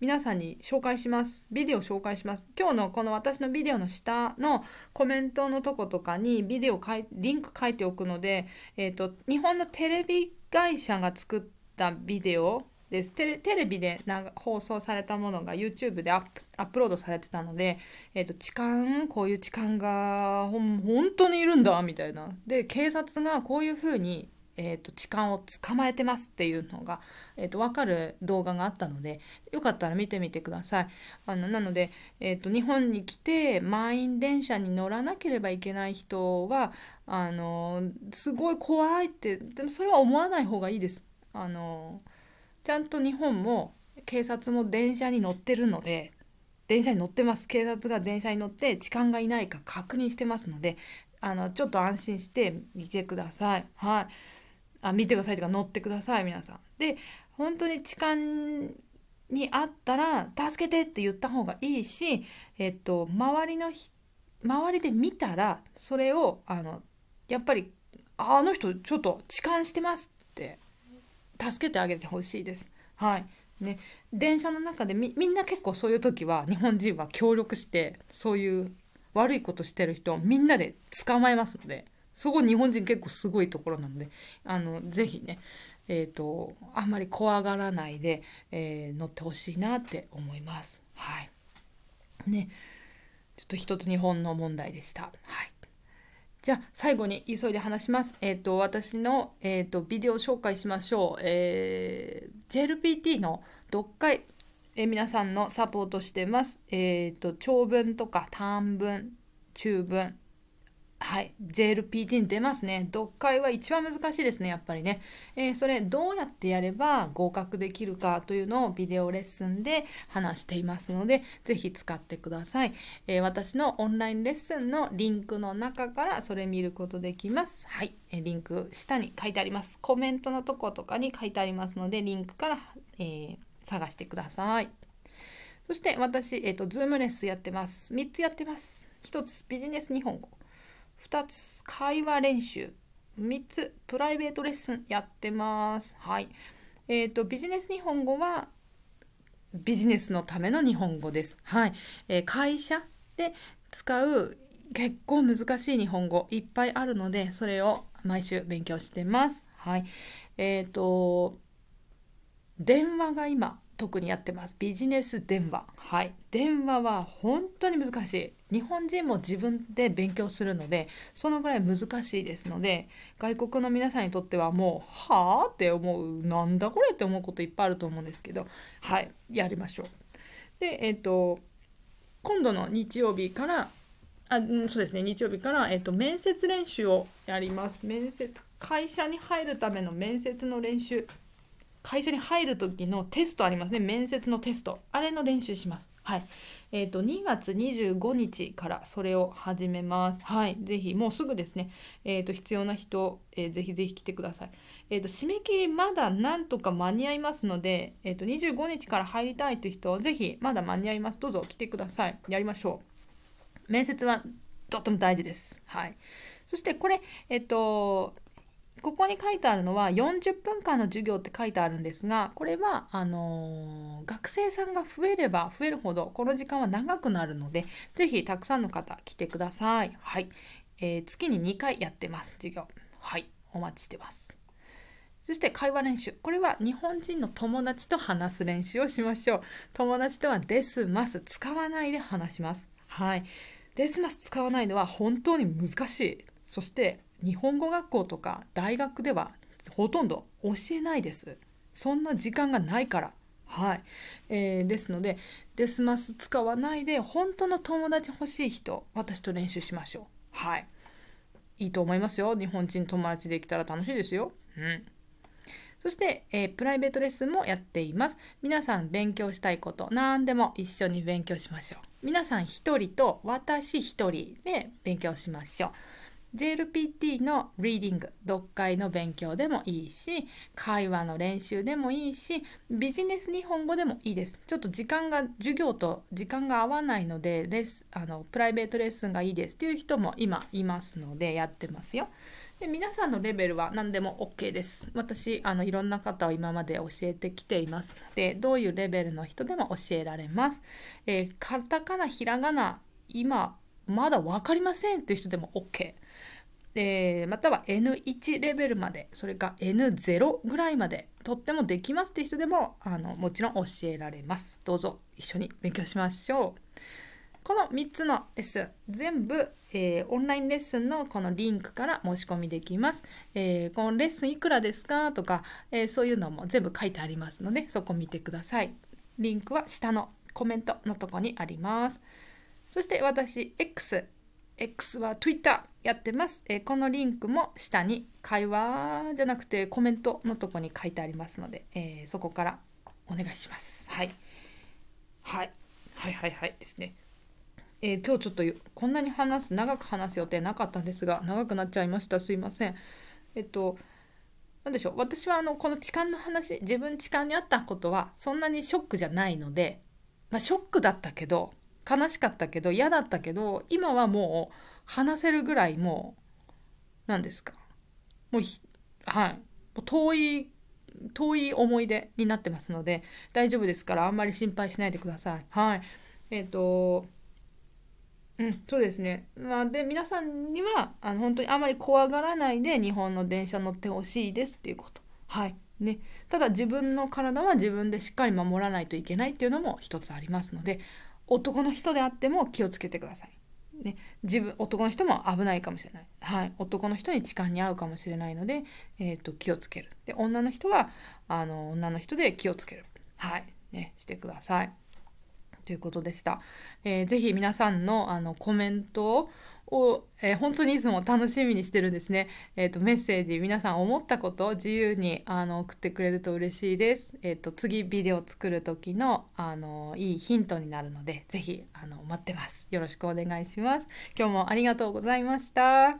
皆さんに紹介します。ビデオ紹介します。今日のこの私のビデオの下のコメントのとことかにビデオかいリンク書いておくので、えーと日本のテレビ会社が作ったビデオですテレビで放送されたものが YouTube でアップロードされてたので、えーと、痴漢こういう痴漢がほ本当にいるんだみたいなで警察がこういうふうに、えーと、痴漢を捕まえてますっていうのが、えーと、分かる動画があったのでよかったら見てみてください。あのなので、えー、と日本に来て満員電車に乗らなければいけない人はあのすごい怖いってでもそれは思わない方がいいです。あのちゃんと日本も警察も電車に乗ってるので電車に乗ってます警察が電車に乗って痴漢がいないか確認してますのであのちょっと安心して見てくださいはいあ見てくださいとか乗ってください皆さんで本当に痴漢にあったら「助けて」って言った方がいいし、えっと、周りの周りで見たらそれをあのやっぱり「あの人ちょっと痴漢してます」って助けてあげてほしいです。はいね、電車の中でみんな結構そういう時は日本人は協力してそういう悪いことしてる人をみんなで捕まえますのでそこ日本人結構すごいところなのであのぜひねえーと、とあんまり怖がらないで、えー、乗ってほしいなって思います。はい、ねちょっと一つ日本の問題でした。はいじゃあ最後に急いで話します。えっ、ー、と私の、えーと、ビデオ紹介しましょう。えー、JLPT の読解、えー、皆さんのサポートしてます。えっ、ー、と長文とか短文中文はい JLPT に出ますね読解は一番難しいですねやっぱりね、えー、それどうやってやれば合格できるかというのをビデオレッスンで話していますので是非使ってください、えー、私のオンラインレッスンのリンクの中からそれ見ることできますはい、えー、リンク下に書いてありますコメントのとことかに書いてありますのでリンクから、え探してくださいそして私、えーと、Zoom レッスンやってます3つやってます1つビジネス日本語2つ会話練習3つプライベートレッスンやってます。はい、えーと、ビジネス日本語はビジネスのための日本語です。はいえー、会社で使う結構難しい日本語いっぱいあるのでそれを毎週勉強してます。はい、えっ、ー、と電話が今特にやってますビジネス電話はい電話は本当に難しい日本人も自分で勉強するのでそのぐらい難しいですので外国の皆さんにとってはもうはあって思うなんだこれって思うこといっぱいあると思うんですけどはいやりましょう。でえっ、ー、と今度の日曜日からあそうですね日曜日から、えっ、ー、と、面接練習をやります面接会社に入るための面接の練習会社に入る時のテストありますね面接のテストあれの練習しますはい。えっ、ー、と2月25日からそれを始めます。はい、ぜひもうすぐですね。えっ、ー、と必要な人、えー、ぜひぜひ来てください。えっ、ー、と締め切りまだなんとか間に合いますので、えっ、と25日から入りたいという人、ぜひまだ間に合います。どうぞ来てください。やりましょう。面接はとっても大事です。はい。そしてこれえっ、とここに書いてあるのは40分間の授業って書いてあるんですがこれはあのー、学生さんが増えれば増えるほどこの時間は長くなるので是非たくさんの方来てください。はい、えー、月に2回やってます授業。はいお待ちしてます。そして会話練習。これは日本人の友達と話す練習をしましょう。友達とはですます使わないで話します。はい。ですます使わないのは本当に難しい。そして日本語学校とか大学ではほとんど教えないです。そんな時間がないから。はい、えー、ですのでデスマス使わないで本当の友達欲しい人私と練習しましょうはいいいと思いますよ日本人友達できたら楽しいですようんそして、えー、プライベートレッスンもやっています皆さん勉強したいこと何でも一緒に勉強しましょう皆さん1人と私1人で勉強しましょう JLPT のリーディング読解の勉強でもいいし会話の練習でもいいしビジネス日本語でもいいですちょっと時間が授業と時間が合わないのでレスあのプライベートレッスンがいいですっていう人も今いますのでやってますよで皆さんのレベルは何でも OK です私あのいろんな方を今まで教えてきていますのでどういうレベルの人でも教えられます、えー、カタカナひらがな今まだ分かりませんっていう人でも OK。えー、または N1 レベルまでそれか N0 ぐらいまでとってもできますっていう人でもあのもちろん教えられますどうぞ一緒に勉強しましょうこの3つの S 全部、えー、オンラインレッスンのこのリンクから申し込みできます、えー、このレッスンいくらですかとか、えそういうのも全部書いてありますのでそこ見てくださいリンクは下のコメントのとこにあります。そして私 X。X は Twitter やってます、えー、このリンクも下に会話じゃなくてコメントのとこに書いてありますので、えー、そこからお願いします。はい。はい。はいはいはいですね。えー、今日ちょっとこんなに話す長く話す予定なかったんですが長くなっちゃいましたすいません。えっと何でしょう私はあのこの痴漢の話自分痴漢にあったことはそんなにショックじゃないので、まあ、ショックだったけど悲しかったけど嫌だったけど今はもう話せるぐらいもう何ですかもうはいもう遠い遠い思い出になってますので大丈夫ですからあんまり心配しないでください。はい、えっ、ー、とうん、そうですね。まあ、で皆さんにはあの本当にあまり怖がらないで日本の電車乗ってほしいですっていうこと。はい。ね、ただ自分の体は自分でしっかり守らないといけないっていうのも一つありますので、男の人であっても気をつけてください。ね、自分男の人も危ないかもしれない、はい、男の人に痴漢に遭うかもしれないので、えーと、気をつけるで女の人はあの女の人で気をつける、はいね、してくださいということでした、えー、ぜひ皆さんのあのコメントをを、えー、本当にいつも楽しみにしてるんですね。えっ、ー、と、メッセージ、皆さん思ったことを自由にあの送ってくれると嬉しいです。えっ、ー、と、次ビデオ作る時の、あの、いいヒントになるので、是非あの、待ってます。よろしくお願いします。今日もありがとうございました。